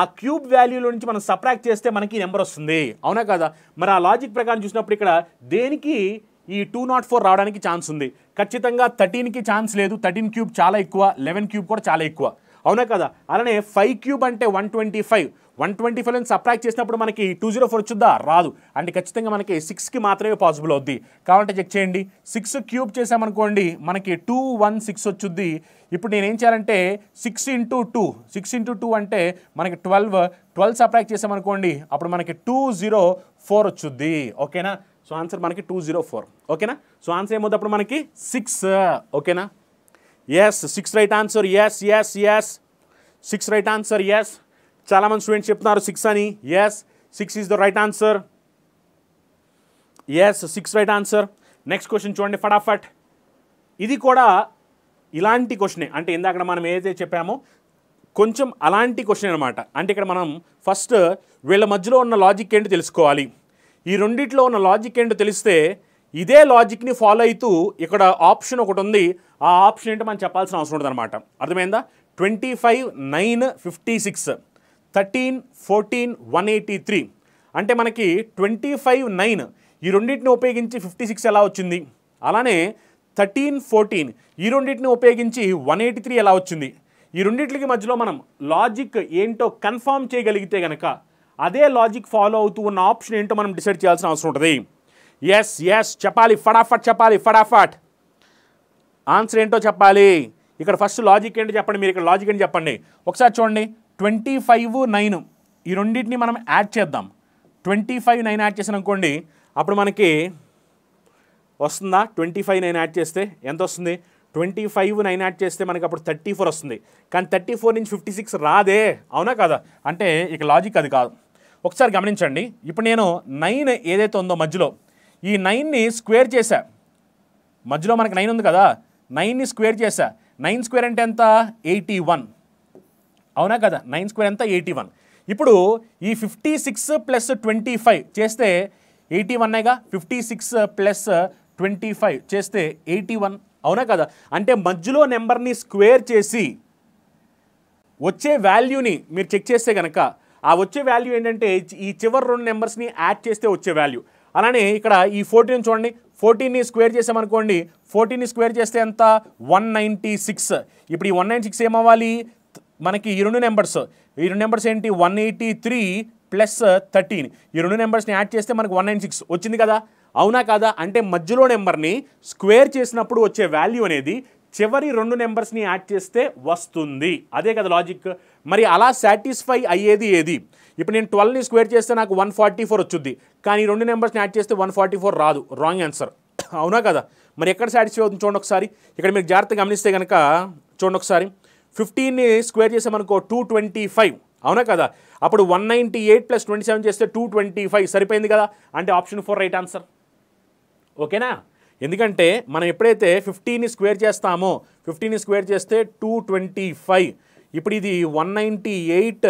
ఆ క్యూబ్ వాల్యూలో నుంచి మనం సప్రాక్ట్ చేస్తే మనకి నెంబర్ వస్తుంది అవునా కదా మరి ఆ లాజిక్ ప్రకారం చూసినప్పుడు ఇక్కడ దేనికి ఈ టూ నాట్ ఫోర్ రావడానికి ఛాన్స్ ఉంది ఖచ్చితంగా థర్టీన్కి ఛాన్స్ లేదు థర్టీన్ క్యూబ్ చాలా ఎక్కువ లెవెన్ క్యూబ్ కూడా చాలా ఎక్కువ అవునా కదా అలానే ఫైవ్ క్యూబ్ అంటే one twenty five one twenty five subtract చేసినప్పుడు మనకి టూ జీరో ఫోర్ వచ్చిందా రాదు అండ్ ఖచ్చితంగా మనకి సిక్స్కి మాత్రమే పాసిబుల్ అవుద్ది కాబట్టి చెక్ చేయండి సిక్స్ క్యూబ్ చేసామనుకోండి మనకి టూ వన్ సిక్స్ వచ్చుద్ది ఇప్పుడు నేను ఏం చేయాలంటే six into two six into two అంటే మనకి ట్వెల్వ్ ట్వెల్వ్ సప్రాక్ చేసామనుకోండి అప్పుడు మనకి టూ జీరో ఫోర్ వచ్చుద్ది ఓకేనా సో ఆన్సర్ మనకి టూ జీరో ఫోర్ ఓకేనా సో ఆన్సర్ ఏమవుతుంది అప్పుడు మనకి సిక్స్ ఓకేనా yes six right answer yes yes yes six right answer yes చాలామంది స్టూడెంట్స్ చెప్తున్నారు సిక్స్ అని yes six is the right answer yes six right answer next question చూడండి ఫటాఫట్ ఇది కూడా ఇలాంటి క్వశ్చనే అంటే ఇందాక మనం ఏదైతే చెప్పామో కొంచెం అలాంటి క్వశ్చన్ అనమాట అంటే ఇక్కడ మనం ఫస్ట్ వీళ్ళ మధ్యలో ఉన్న లాజిక్ ఏంటి తెలుసుకోవాలి ఈ రెండిట్లో ఉన్న లాజిక్ ఏంటో తెలిస్తే ఇదే లాజిక్ని ఫాలో అవుతూ ఇక్కడ ఆప్షన్ ఒకటి ఉంది ఆ ఆప్షన్ ఏంటో మనం చెప్పాల్సిన అవసరం ఉంటుంది అనమాట అర్థమైందా twenty five nine fifty six thirteen fourteen one eighty three అంటే మనకి ట్వంటీ ఫైవ్ నైన్ ఈ రెండింటిని ఉపయోగించి ఫిఫ్టీ సిక్స్ ఎలా వచ్చింది అలానే థర్టీన్ ఫోర్టీన్ ఈ రెండింటిని ఉపయోగించి వన్ ఎయిటీ త్రీ ఎలా వచ్చింది ఈ రెండింటికి మధ్యలో మనం లాజిక్ ఏంటో కన్ఫామ్ చేయగలిగితే కనుక అదే లాజిక్ ఫాలో అవుతూ ఉన్న ఆప్షన్ ఏంటో మనం డిసైడ్ చేయాల్సిన అవసరం ఉంటుంది ఎస్ ఎస్ చెప్పాలి ఫటాఫట్ చెప్పాలి ఫటాఫట్ ఆన్సర్ ఏంటో చెప్పాలి ఇక్కడ ఫస్ట్ లాజిక్ ఏంటో చెప్పండి మీరు ఇక్కడ లాజిక్ ఏంటి చెప్పండి ఒకసారి చూడండి ట్వంటీ ఫైవ్ నైన్ ఈ రెండింటిని మనం యాడ్ చేద్దాం ట్వంటీ ఫైవ్ నైన్ యాడ్ చేసాం అనుకోండి అప్పుడు మనకి వస్తుందా ట్వంటీ ఫైవ్ నైన్ యాడ్ చేస్తే ఎంత వస్తుంది ట్వంటీ ఫైవ్ నైన్ యాడ్ చేస్తే మనకి అప్పుడు థర్టీ ఫోర్ వస్తుంది కానీ థర్టీ ఫోర్ నుంచి ఫిఫ్టీ సిక్స్ రాదే అవునా కదా అంటే ఇక లాజిక్ అది కాదు ఒకసారి గమనించండి ఇప్పుడు నేను నైన్ ఏదైతే ఉందో మధ్యలో ఈ నైన్ని స్క్వేర్ చేశా మధ్యలో మనకి నైన్ ఉంది కదా నైన్ని స్క్వేర్ చేశా నైన్ స్క్వేర్ అంటే ఎంత ఎయిటీ వన్ అవునా కదా నైన్ స్క్వేర్ ఎంత ఎయిటీ వన్ ఇప్పుడు ఈ fifty six plus twenty five చేస్తే ఎయిటీ వన్ అయిగా fifty six plus twenty five చేస్తే ఎయిటీ వన్ అవునా కదా అంటే మధ్యలో నెంబర్ని స్క్వేర్ చేసి వచ్చే వాల్యూని మీరు చెక్ చేస్తే కనుక ఆ వచ్చే వాల్యూ ఏంటంటే ఈ చివరి రెండు నెంబర్స్ని యాడ్ చేస్తే వచ్చే వాల్యూ అలానే ఇక్కడ ఈ ఫోర్టీన్ చూడండి ఫోర్టీన్ని స్క్వేర్ చేసామనుకోండి ఫోర్టీన్ని స్క్వేర్ చేస్తే ఎంత వన్ నైంటీ సిక్స్ ఇప్పుడు ఈ వన్ నైన్ సిక్స్ ఏమవ్వాలి మనకి ఈ రెండు నెంబర్స్ ఈ రెండు నెంబర్స్ ఏంటి one eighty three plus thirteen ఈ రెండు నెంబర్స్ని యాడ్ చేస్తే మనకు వన్ నైన్ సిక్స్ వచ్చింది కదా అవునా కాదా అంటే మధ్యలో నెంబర్ని స్క్వేర్ చేసినప్పుడు వచ్చే వాల్యూ అనేది చివరి రెండు నెంబర్స్ని యాడ్ చేస్తే వస్తుంది అదే కదా లాజిక్ మరి అలా సాటిస్ఫై అయ్యేది ఏది ఇప్పుడు నేను ట్వెల్వ్ని స్క్వేర్ చేస్తే నాకు వన్ ఫార్టీ ఫోర్ వచ్చింది కానీ రెండు నెంబర్స్ని యాడ్ చేస్తే వన్ ఫార్టీ ఫోర్ రాదు రాంగ్ ఆన్సర్ <coughs> అవునా కదా మరి ఎక్కడ సాటిస్ఫై అవుతుంది చూడండి ఒకసారి ఇక్కడ మీరు జాగ్రత్తగా గమనిస్తే కనుక చూడండి ఒకసారి ఫిఫ్టీన్ని స్క్వేర్ చేసామనుకో టూ ట్వంటీ ఫైవ్ అవునా కదా అప్పుడు one ninety eight plus twenty seven చేస్తే టూ ట్వంటీ ఫైవ్ సరిపోయింది కదా అంటే ఆప్షన్ ఫోర్ రైట్ ఆన్సర్ ఓకేనా ఎందుకంటే మనం ఎప్పుడైతే ఫిఫ్టీని స్క్వేర్ చేస్తామో ఫిఫ్టీని స్క్వేర్ చేస్తే టూ ట్వంటీ ఫైవ్ ఇప్పుడు ఇది one ninety eight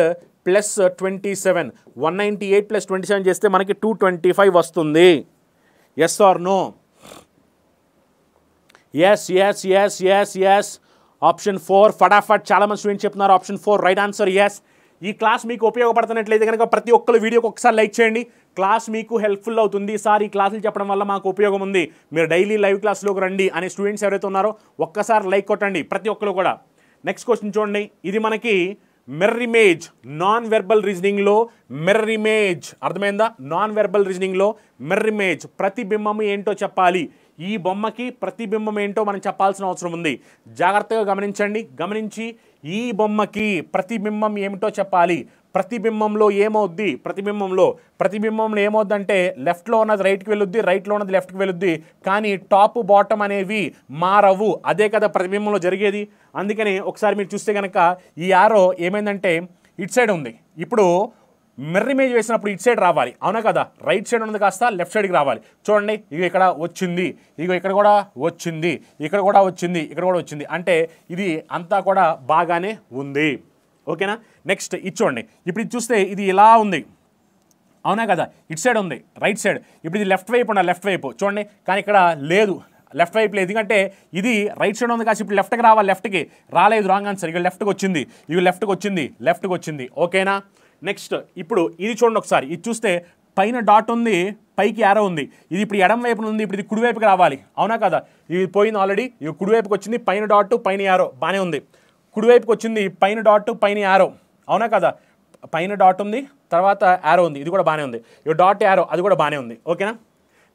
plus twenty seven one ninety eight plus twenty seven చేస్తే మనకి టూ ట్వంటీ ఫైవ్ వస్తుంది yes or no yes yes yes yes yes option four ఫటాఫట్ చాలామంది స్టూడెంట్స్ చెప్తున్నారు option four right answer yes ఈ class మీకు ఉపయోగపడుతున్నట్లయితే కనుక ప్రతి ఒక్కరు వీడియోకి ఒకసారి లైక్ చేయండి క్లాస్ మీకు హెల్ప్ఫుల్ అవుతుంది సార్ ఈ క్లాసులు చెప్పడం వల్ల మాకు ఉపయోగం ఉంది మీరు డైలీ లైవ్ క్లాస్లోకి రండి అనే స్టూడెంట్స్ ఎవరైతే ఉన్నారో ఒక్కసారి లైక్ కొట్టండి ప్రతి ఒక్కరు కూడా నెక్స్ట్ క్వశ్చన్ చూడండి ఇది మనకి మెర్ర ఇమేజ్ నాన్ వెర్బల్ రీజనింగ్లో మెర్ర ఇమేజ్ అర్థమైందా నాన్ వెర్బల్ రీజనింగ్లో మెర్ర ఇమేజ్ ప్రతిబింబము ఏంటో చెప్పాలి ఈ బొమ్మకి ప్రతిబింబం ఏంటో మనం చెప్పాల్సిన అవసరం ఉంది జాగ్రత్తగా గమనించండి గమనించి ఈ బొమ్మకి ప్రతిబింబం ఏమిటో చెప్పాలి ప్రతిబింబంలో ఏమవుద్ది ప్రతిబింబంలో ప్రతిబింబంలో ఏమవుద్దంటే లెఫ్ట్లో ఉన్నది రైట్కి వెళ్ళొద్ది రైట్లో ఉన్నది లెఫ్ట్కి వెళ్ళొద్ది కానీ టాప్ బాటమ్ అనేవి మారవు అదే కదా ప్రతిబింబంలో జరిగేది అందుకని ఒకసారి మీరు చూస్తే కనుక ఈ ఆరో ఏమైందంటే ఇట్ సైడ్ ఉంది ఇప్పుడు మిర్ర వేసినప్పుడు ఇటు సైడ్ రావాలి అవునా కదా రైట్ సైడ్ ఉన్నది కాస్త లెఫ్ట్ సైడ్కి రావాలి చూడండి ఇక ఇక్కడ వచ్చింది ఇక ఇక్కడ కూడా వచ్చింది ఇక్కడ కూడా వచ్చింది ఇక్కడ కూడా వచ్చింది అంటే ఇది అంతా కూడా బాగానే ఉంది ఓకేనా నెక్స్ట్ ఇది చూడండి ఇప్పుడు ఇది చూస్తే ఇది ఇలా ఉంది అవునా కదా ఇటు సైడ్ ఉంది రైట్ సైడ్ ఇప్పుడు ఇది లెఫ్ట్ వైపు ఉన్న లెఫ్ట్ వైపు చూడండి కానీ ఇక్కడ లేదు లెఫ్ట్ వైపు లేదు ఎందుకంటే ఇది రైట్ సైడ్ ఉంది కాసి ఇప్పుడు లెఫ్ట్కి రావాలి లెఫ్ట్కి రాలేదు రాంగ్ ఆన్సర్ ఇక లెఫ్ట్కి వచ్చింది ఇవి లెఫ్ట్కి వచ్చింది లెఫ్ట్కి వచ్చింది ఓకేనా నెక్స్ట్ ఇప్పుడు ఇది చూడండి ఒకసారి ఇది చూస్తే పైన డాట్ ఉంది పైకి యారో ఉంది ఇది ఇప్పుడు ఎడం వైపు ఉంది ఇప్పుడు ఇది కుడివైపుకి రావాలి అవునా కదా ఇది పోయింది ఆల్రెడీ ఇది కుడివైపుకి వచ్చింది పైన డాట్ పైన యారో బాగానే ఉంది కుడివైపుకి వచ్చింది పైన డాట్ పైన యారో అవునా కదా పైన డాట్ ఉంది తర్వాత యారో ఉంది ఇది కూడా బాగానే ఉంది ఇవి డాట్ యారో అది కూడా బాగానే ఉంది ఓకేనా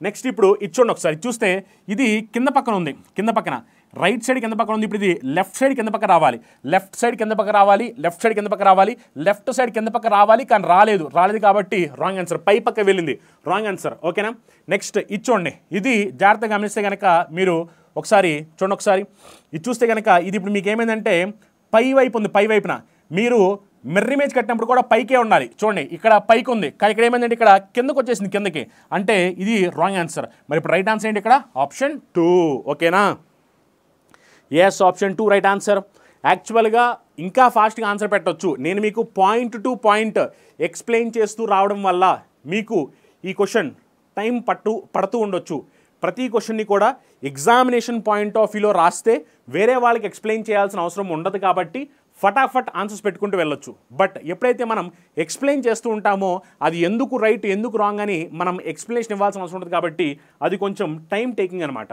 నెక్స్ట్ ఇప్పుడు చూడండి ఒకసారి చూస్తే ఇది కింద పక్కన ఉంది కింద పక్కన రైట్ సైడ్ కింద పక్కన ఉంది ఇప్పుడు ఇది లెఫ్ట్ సైడ్ కింద పక్క రావాలి లెఫ్ట్ సైడ్ కింద పక్క రావాలి లెఫ్ట్ సైడ్ కింద పక్క రావాలి లెఫ్ట్ సైడ్ కింద పక్క రావాలి కానీ రాలేదు రాలేదు కాబట్టి రాంగ్ ఆన్సర్ పై పక్క వెళ్ళింది రాంగ్ ఆన్సర్ ఓకేనా నెక్స్ట్ ఇది చూడండి ఇది జాగ్రత్తగా గమనిస్తే కనుక మీరు ఒకసారి చూడండి ఒకసారి ఇది చూస్తే కనుక ఇది ఇప్పుడు మీకు ఏమైందంటే పై వైపు ఉంది పై వైపున మీరు మెర్రి ఇమేజ్ కట్టినప్పుడు కూడా పైకే ఉండాలి చూడండి ఇక్కడ పైకి ఉంది కానీ ఇక్కడ ఏమైందంటే ఇక్కడ కిందకు వచ్చేసింది కిందకి అంటే ఇది రాంగ్ ఆన్సర్ మరి ఇప్పుడు రైట్ ఆన్సర్ ఏంటి ఇక్కడ ఆప్షన్ టూ ఓకేనా yes option two right answer యాక్చువల్గా ఇంకా ఫాస్ట్గా ఆన్సర్ పెట్టవచ్చు నేను మీకు పాయింట్ టు పాయింట్ ఎక్స్ప్లెయిన్ చేస్తూ రావడం వల్ల మీకు ఈ క్వశ్చన్ టైం పట్టు పడుతూ ఉండొచ్చు ప్రతి క్వశ్చన్ని కూడా ఎగ్జామినేషన్ పాయింట్ ఆఫ్ వ్యూలో రాస్తే వేరే వాళ్ళకి ఎక్స్ప్లెయిన్ చేయాల్సిన అవసరం ఉండదు కాబట్టి ఫటాఫట్ ఆన్సర్స్ పెట్టుకుంటూ వెళ్ళొచ్చు బట్ ఎప్పుడైతే మనం ఎక్స్ప్లెయిన్ చేస్తూ ఉంటామో అది ఎందుకు రైట్ ఎందుకు రాంగ్ అని మనం ఎక్స్ప్లెనేషన్ ఇవ్వాల్సిన అవసరం ఉంటుంది కాబట్టి అది కొంచెం టైం టేకింగ్ అనమాట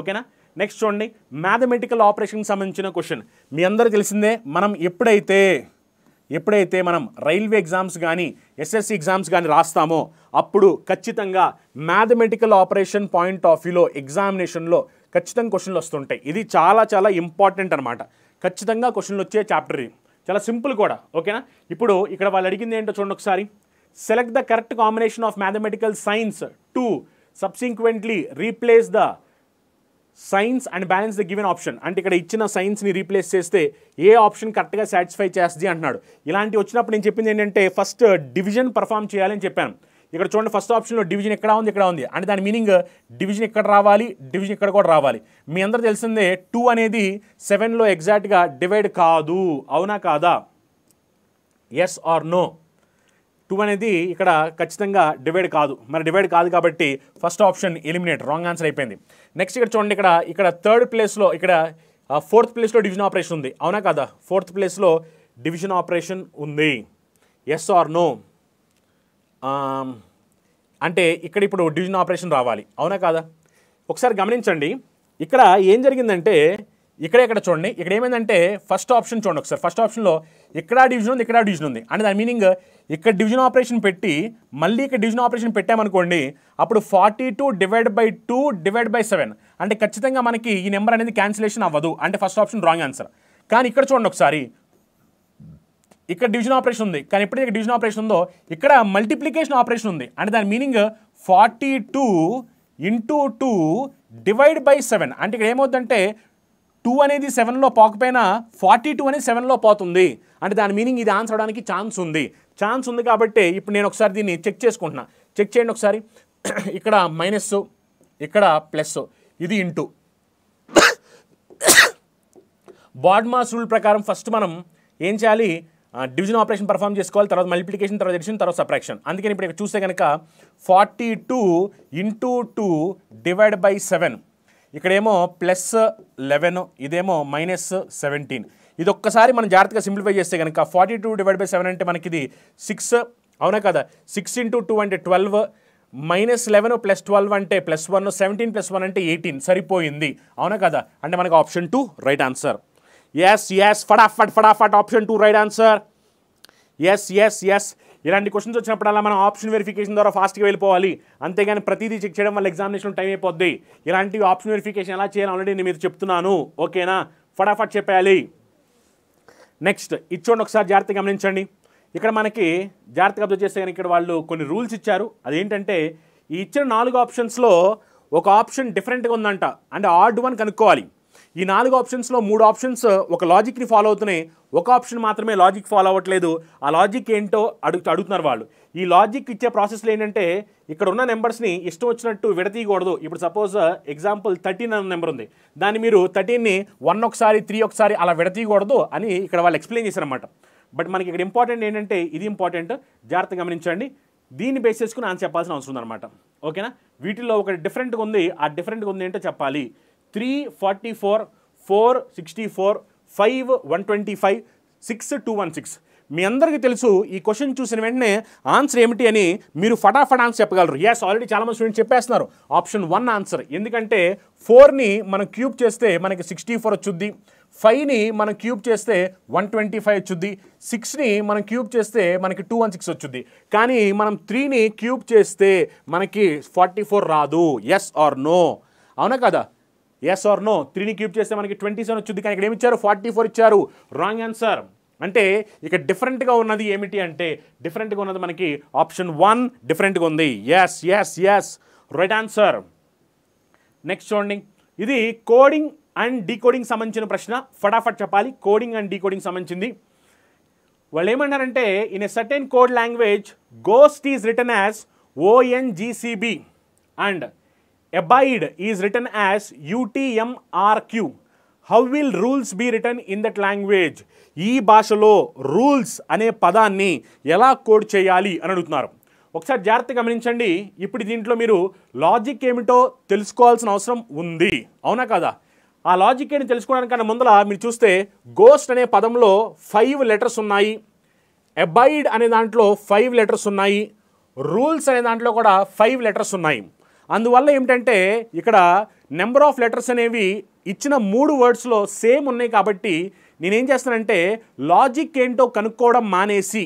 ఓకేనా నెక్స్ట్ చూడండి మ్యాథమెటికల్ ఆపరేషన్కి సంబంధించిన క్వశ్చన్ మీ అందరూ తెలిసిందే మనం ఎప్పుడైతే ఎప్పుడైతే మనం రైల్వే ఎగ్జామ్స్ కానీ ఎస్ఎస్సి ఎగ్జామ్స్ కానీ రాస్తామో అప్పుడు ఖచ్చితంగా మ్యాథమెటికల్ ఆపరేషన్ పాయింట్ ఆఫ్ వ్యూలో ఎగ్జామినేషన్లో ఖచ్చితంగా క్వశ్చన్లు వస్తుంటాయి ఇది చాలా చాలా ఇంపార్టెంట్ అనమాట ఖచ్చితంగా క్వశ్చన్లు వచ్చే చాప్టర్ చాలా సింపుల్ కూడా ఓకేనా ఇప్పుడు ఇక్కడ వాళ్ళు అడిగింది ఏంటో చూడండి ఒకసారి select the correct combination of mathematical signs to subsequently replace the signs and balance the given option అంటే ఇక్కడ ఇచ్చిన సైన్స్ని రీప్లేస్ చేస్తే ఏ ఆప్షన్ కరెక్ట్గా సాటిస్ఫై చేస్తుంది అంటున్నాడు ఇలాంటి వచ్చినప్పుడు నేను చెప్పింది ఏంటంటే ఫస్ట్ డివిజన్ పర్ఫామ్ చేయాలని చెప్పాను ఇక్కడ చూడండి ఫస్ట్ ఆప్షన్లో డివిజన్ ఎక్కడ ఉంది ఇక్కడ ఉంది అంటే దాని మీనింగ్ డివిజన్ ఇక్కడ రావాలి డివిజన్ ఇక్కడ కూడా రావాలి మీ అందరూ తెలిసిందే టూ అనేది సెవెన్లో ఎగ్జాక్ట్గా డివైడ్ కాదు అవునా కాదా ఎస్ ఆర్ నో టూ అనేది ఇక్కడ ఖచ్చితంగా డివైడ్ కాదు మరి డివైడ్ కాదు కాబట్టి first option eliminate wrong answer అయిపోయింది నెక్స్ట్ ఇక్కడ చూడండి ఇక్కడ ఇక్కడ థర్డ్ ప్లేస్లో ఇక్కడ ఫోర్త్ ప్లేస్లో డివిజన్ ఆపరేషన్ ఉంది అవునా కదా ఫోర్త్ ప్లేస్లో డివిజన్ ఆపరేషన్ ఉంది ఎస్ ఆర్ నో అంటే ఇక్కడ ఇప్పుడు డివిజన్ ఆపరేషన్ రావాలి అవునా కాదా ఒకసారి గమనించండి ఇక్కడ ఏం జరిగిందంటే ఇక్కడే ఇక్కడ చూడండి ఇక్కడ ఏమైందంటే ఫస్ట్ ఆప్షన్ చూడండి ఒకసారి ఫస్ట్ ఆప్షన్లో ఇక్కడ డివిజన్ ఉంది ఇక్కడ డివిజన్ ఉంది అంటే దాని మీనింగ్ ఇక్కడ డివిజన్ ఆపరేషన్ పెట్టి మళ్ళీ ఇక్కడ డివిజన్ ఆపరేషన్ పెట్టామనుకోండి అప్పుడు forty two divide by two divide by seven అంటే ఖచ్చితంగా మనకి ఈ నెంబర్ అనేది క్యాన్సిలేషన్ అవ్వదు అంటే ఫస్ట్ ఆప్షన్ రాంగ్ ఆన్సర్ కానీ ఇక్కడ చూడండి ఒకసారి ఇక్కడ డివిజన్ ఆపరేషన్ ఉంది కానీ ఎప్పుడైతే డివిజన్ ఆపరేషన్ ఉందో ఇక్కడ మల్టిప్లికేషన్ ఆపరేషన్ ఉంది అంటే దాని meaning forty two into two divide by seven అంటే ఇక్కడ ఏమవుతుందంటే టూ అనేది సెవెన్లో పోకపోయినా ఫార్టీ టూ అనేది సెవెన్లో పోతుంది అంటే దాని మీనింగ్ ఇది ఆన్సర్ అవడానికి ఛాన్స్ ఉంది ఛాన్స్ ఉంది కాబట్టి ఇప్పుడు నేను ఒకసారి దీన్ని చెక్ చేసుకుంటున్నా చెక్ చేయండి ఒకసారి <coughs> ఇక్కడ మైనస్ ఇక్కడ ప్లస్ ఇది ఇంటూ బాడ్మాస్ రూల్ ప్రకారం ఫస్ట్ మనం ఏం చేయాలి డివిజన్ ఆపరేషన్ పర్ఫామ్ చేసుకోవాలి తర్వాత మల్టిప్లికేషన్ తర్వాత ఎడిషన్ తర్వాత సప్రాక్షన్ అందుకని ఇప్పుడు ఇక్కడ చూస్తే కనుక forty two into two divide by seven ఇక్కడేమో ప్లస్ లెవెన్ ఇదేమో మైనస్ సెవెంటీన్ ఇది ఒక్కసారి మనం జాగ్రత్తగా సింప్లిఫై చేస్తే కనుక forty two divide by seven అంటే మనకి ఇది సిక్స్ అవునా కదా సిక్స్ ఇంటూ టూ అంటే twelve minus eleven plus twelve అంటే plus one seventeen plus one అంటే ఎయిటీన్ సరిపోయింది అవునా కదా అంటే మనకి option two right answer yes yes ఫటాఫట్ ఫటాఫట్ option two right answer yes yes yes ఇలాంటి క్వశ్చన్స్ వచ్చినప్పుడల్లా మనం ఆప్షన్ వెరిఫికేషన్ ద్వారా ఫాస్ట్గా వెళ్ళిపోవాలి అంతేగాని ప్రతిదీ చెక్ చేయడం వల్ల ఎగ్జామినేషన్ టైం అయిపోద్ది ఇలాంటి ఆప్షన్ వెరిఫికేషన్ ఎలా చేయాలి ఆల్రెడీ నేను మీరు చెప్తున్నాను ఓకేనా ఫటాఫట్ చెప్పాలి నెక్స్ట్ ఇచ్చోండి ఒకసారి జాగ్రత్తగా గమనించండి ఇక్కడ మనకి జాగ్రత్తగా అబ్జర్వ్ చేస్తే కనుక ఇక్కడ వాళ్ళు కొన్ని రూల్స్ ఇచ్చారు అదేంటంటే ఈ ఇచ్చిన నాలుగు ఆప్షన్స్లో ఒక ఆప్షన్ డిఫరెంట్గా ఉందంట అంటే ఆర్డ్ వన్ కనుక్కోవాలి ఈ నాలుగు ఆప్షన్స్లో మూడు ఆప్షన్స్ ఒక లాజిక్ని ఫాలో అవుతున్నాయి ఒక ఆప్షన్ మాత్రమే లాజిక్ ఫాలో అవ్వట్లేదు ఆ లాజిక్ ఏంటో అడుగు అడుగుతున్నారు వాళ్ళు ఈ లాజిక్ ఇచ్చే ప్రాసెస్లో ఏంటంటే ఇక్కడ ఉన్న నెంబర్స్ని ఇష్టం వచ్చినట్టు విడతీయకూడదు ఇప్పుడు సపోజ్ ఎగ్జాంపుల్ థర్టీన్ అన్న నెంబర్ ఉంది దాన్ని మీరు థర్టీన్ని వన్ ఒకసారి త్రీ ఒకసారి అలా విడతీయకూడదు అని ఇక్కడ వాళ్ళు ఎక్స్ప్లెయిన్ చేశారనమాట బట్ మనకి ఇక్కడ ఇంపార్టెంట్ ఏంటంటే ఇది ఇంపార్టెంట్ జాగ్రత్త గమనించండి దీన్ని బేస్ చేసుకుని ఆన్సర్ చెప్పాల్సిన అవసరం ఉందన్నమాట ఓకేనా వీటిలో ఒకటి డిఫరెంట్గా ఉంది ఆ డిఫరెంట్గా ఉంది ఏంటో చెప్పాలి three forty four four sixty four five one twenty five six two one six మీ అందరికీ తెలుసు ఈ క్వశ్చన్ చూసిన వెంటనే ఆన్సర్ ఏమిటి అని మీరు ఫటాఫట్ ఆన్సర్ చెప్పగలరు ఎస్ ఆల్రెడీ చాలామంది స్టూడెంట్స్ చెప్పేస్తున్నారు ఆప్షన్ వన్ ఆన్సర్ ఎందుకంటే ఫోర్ని మనం క్యూబ్ చేస్తే మనకి సిక్స్టీ ఫోర్ వచ్చుద్ది ఫైవ్ని మనం క్యూబ్ చేస్తే వన్ ట్వంటీ ఫైవ్ వచ్చుద్ది సిక్స్ని మనం క్యూబ్ చేస్తే మనకి టూ వన్ సిక్స్ వచ్చుద్ది కానీ మనం త్రీని క్యూబ్ చేస్తే మనకి ఫార్టీ ఫోర్ రాదు ఎస్ ఆర్ నో అవునా కదా ఎస్ ఆర్ నో త్రీని క్యూబ్ చేస్తే మనకి ట్వంటీ సెవెన్ వచ్చింది కానీ ఇక్కడ ఏమిచ్చారు ఫార్టీ ఫోర్ ఇచ్చారు రాంగ్ ఆన్సర్ అంటే ఇక డిఫరెంట్గా ఉన్నది ఏమిటి అంటే డిఫరెంట్గా ఉన్నది మనకి ఆప్షన్ వన్ డిఫరెంట్గా ఉంది yes yes yes right answer next చూడండి ఇది కోడింగ్ అండ్ డీకోడింగ్ సంబంధించిన ప్రశ్న ఫటాఫట్ చెప్పాలి కోడింగ్ అండ్ డీకోడింగ్ సంబంధించింది వాళ్ళు ఏమంటారంటే in a certain code language ghost is return as ONGCB and abide is return as UTMRQ how will rules be return in that language ఈ భాషలో రూల్స్ అనే పదాన్ని ఎలా కోడ్ చేయాలి అని అడుగుతున్నారు ఒకసారి జాగ్రత్త గమనించండి ఇప్పుడు దీంట్లో మీరు లాజిక్ ఏమిటో తెలుసుకోవాల్సిన అవసరం ఉంది అవునా కదా ఆ లాజిక్ ఏంటి తెలుసుకోవడానికన్నా ముందర మీరు చూస్తే గోస్ట్ అనే పదంలో ఫైవ్ లెటర్స్ ఉన్నాయి అబైడ్ అనే దాంట్లో ఫైవ్ లెటర్స్ ఉన్నాయి రూల్స్ అనే దాంట్లో కూడా ఫైవ్ లెటర్స్ ఉన్నాయి అందువల్ల ఏమిటంటే ఇక్కడ నెంబర్ ఆఫ్ లెటర్స్ అనేవి ఇచ్చిన మూడు వర్డ్స్లో సేమ్ ఉన్నాయి కాబట్టి నేనేం చేస్తానంటే లాజిక్ ఏంటో కనుక్కోవడం మానేసి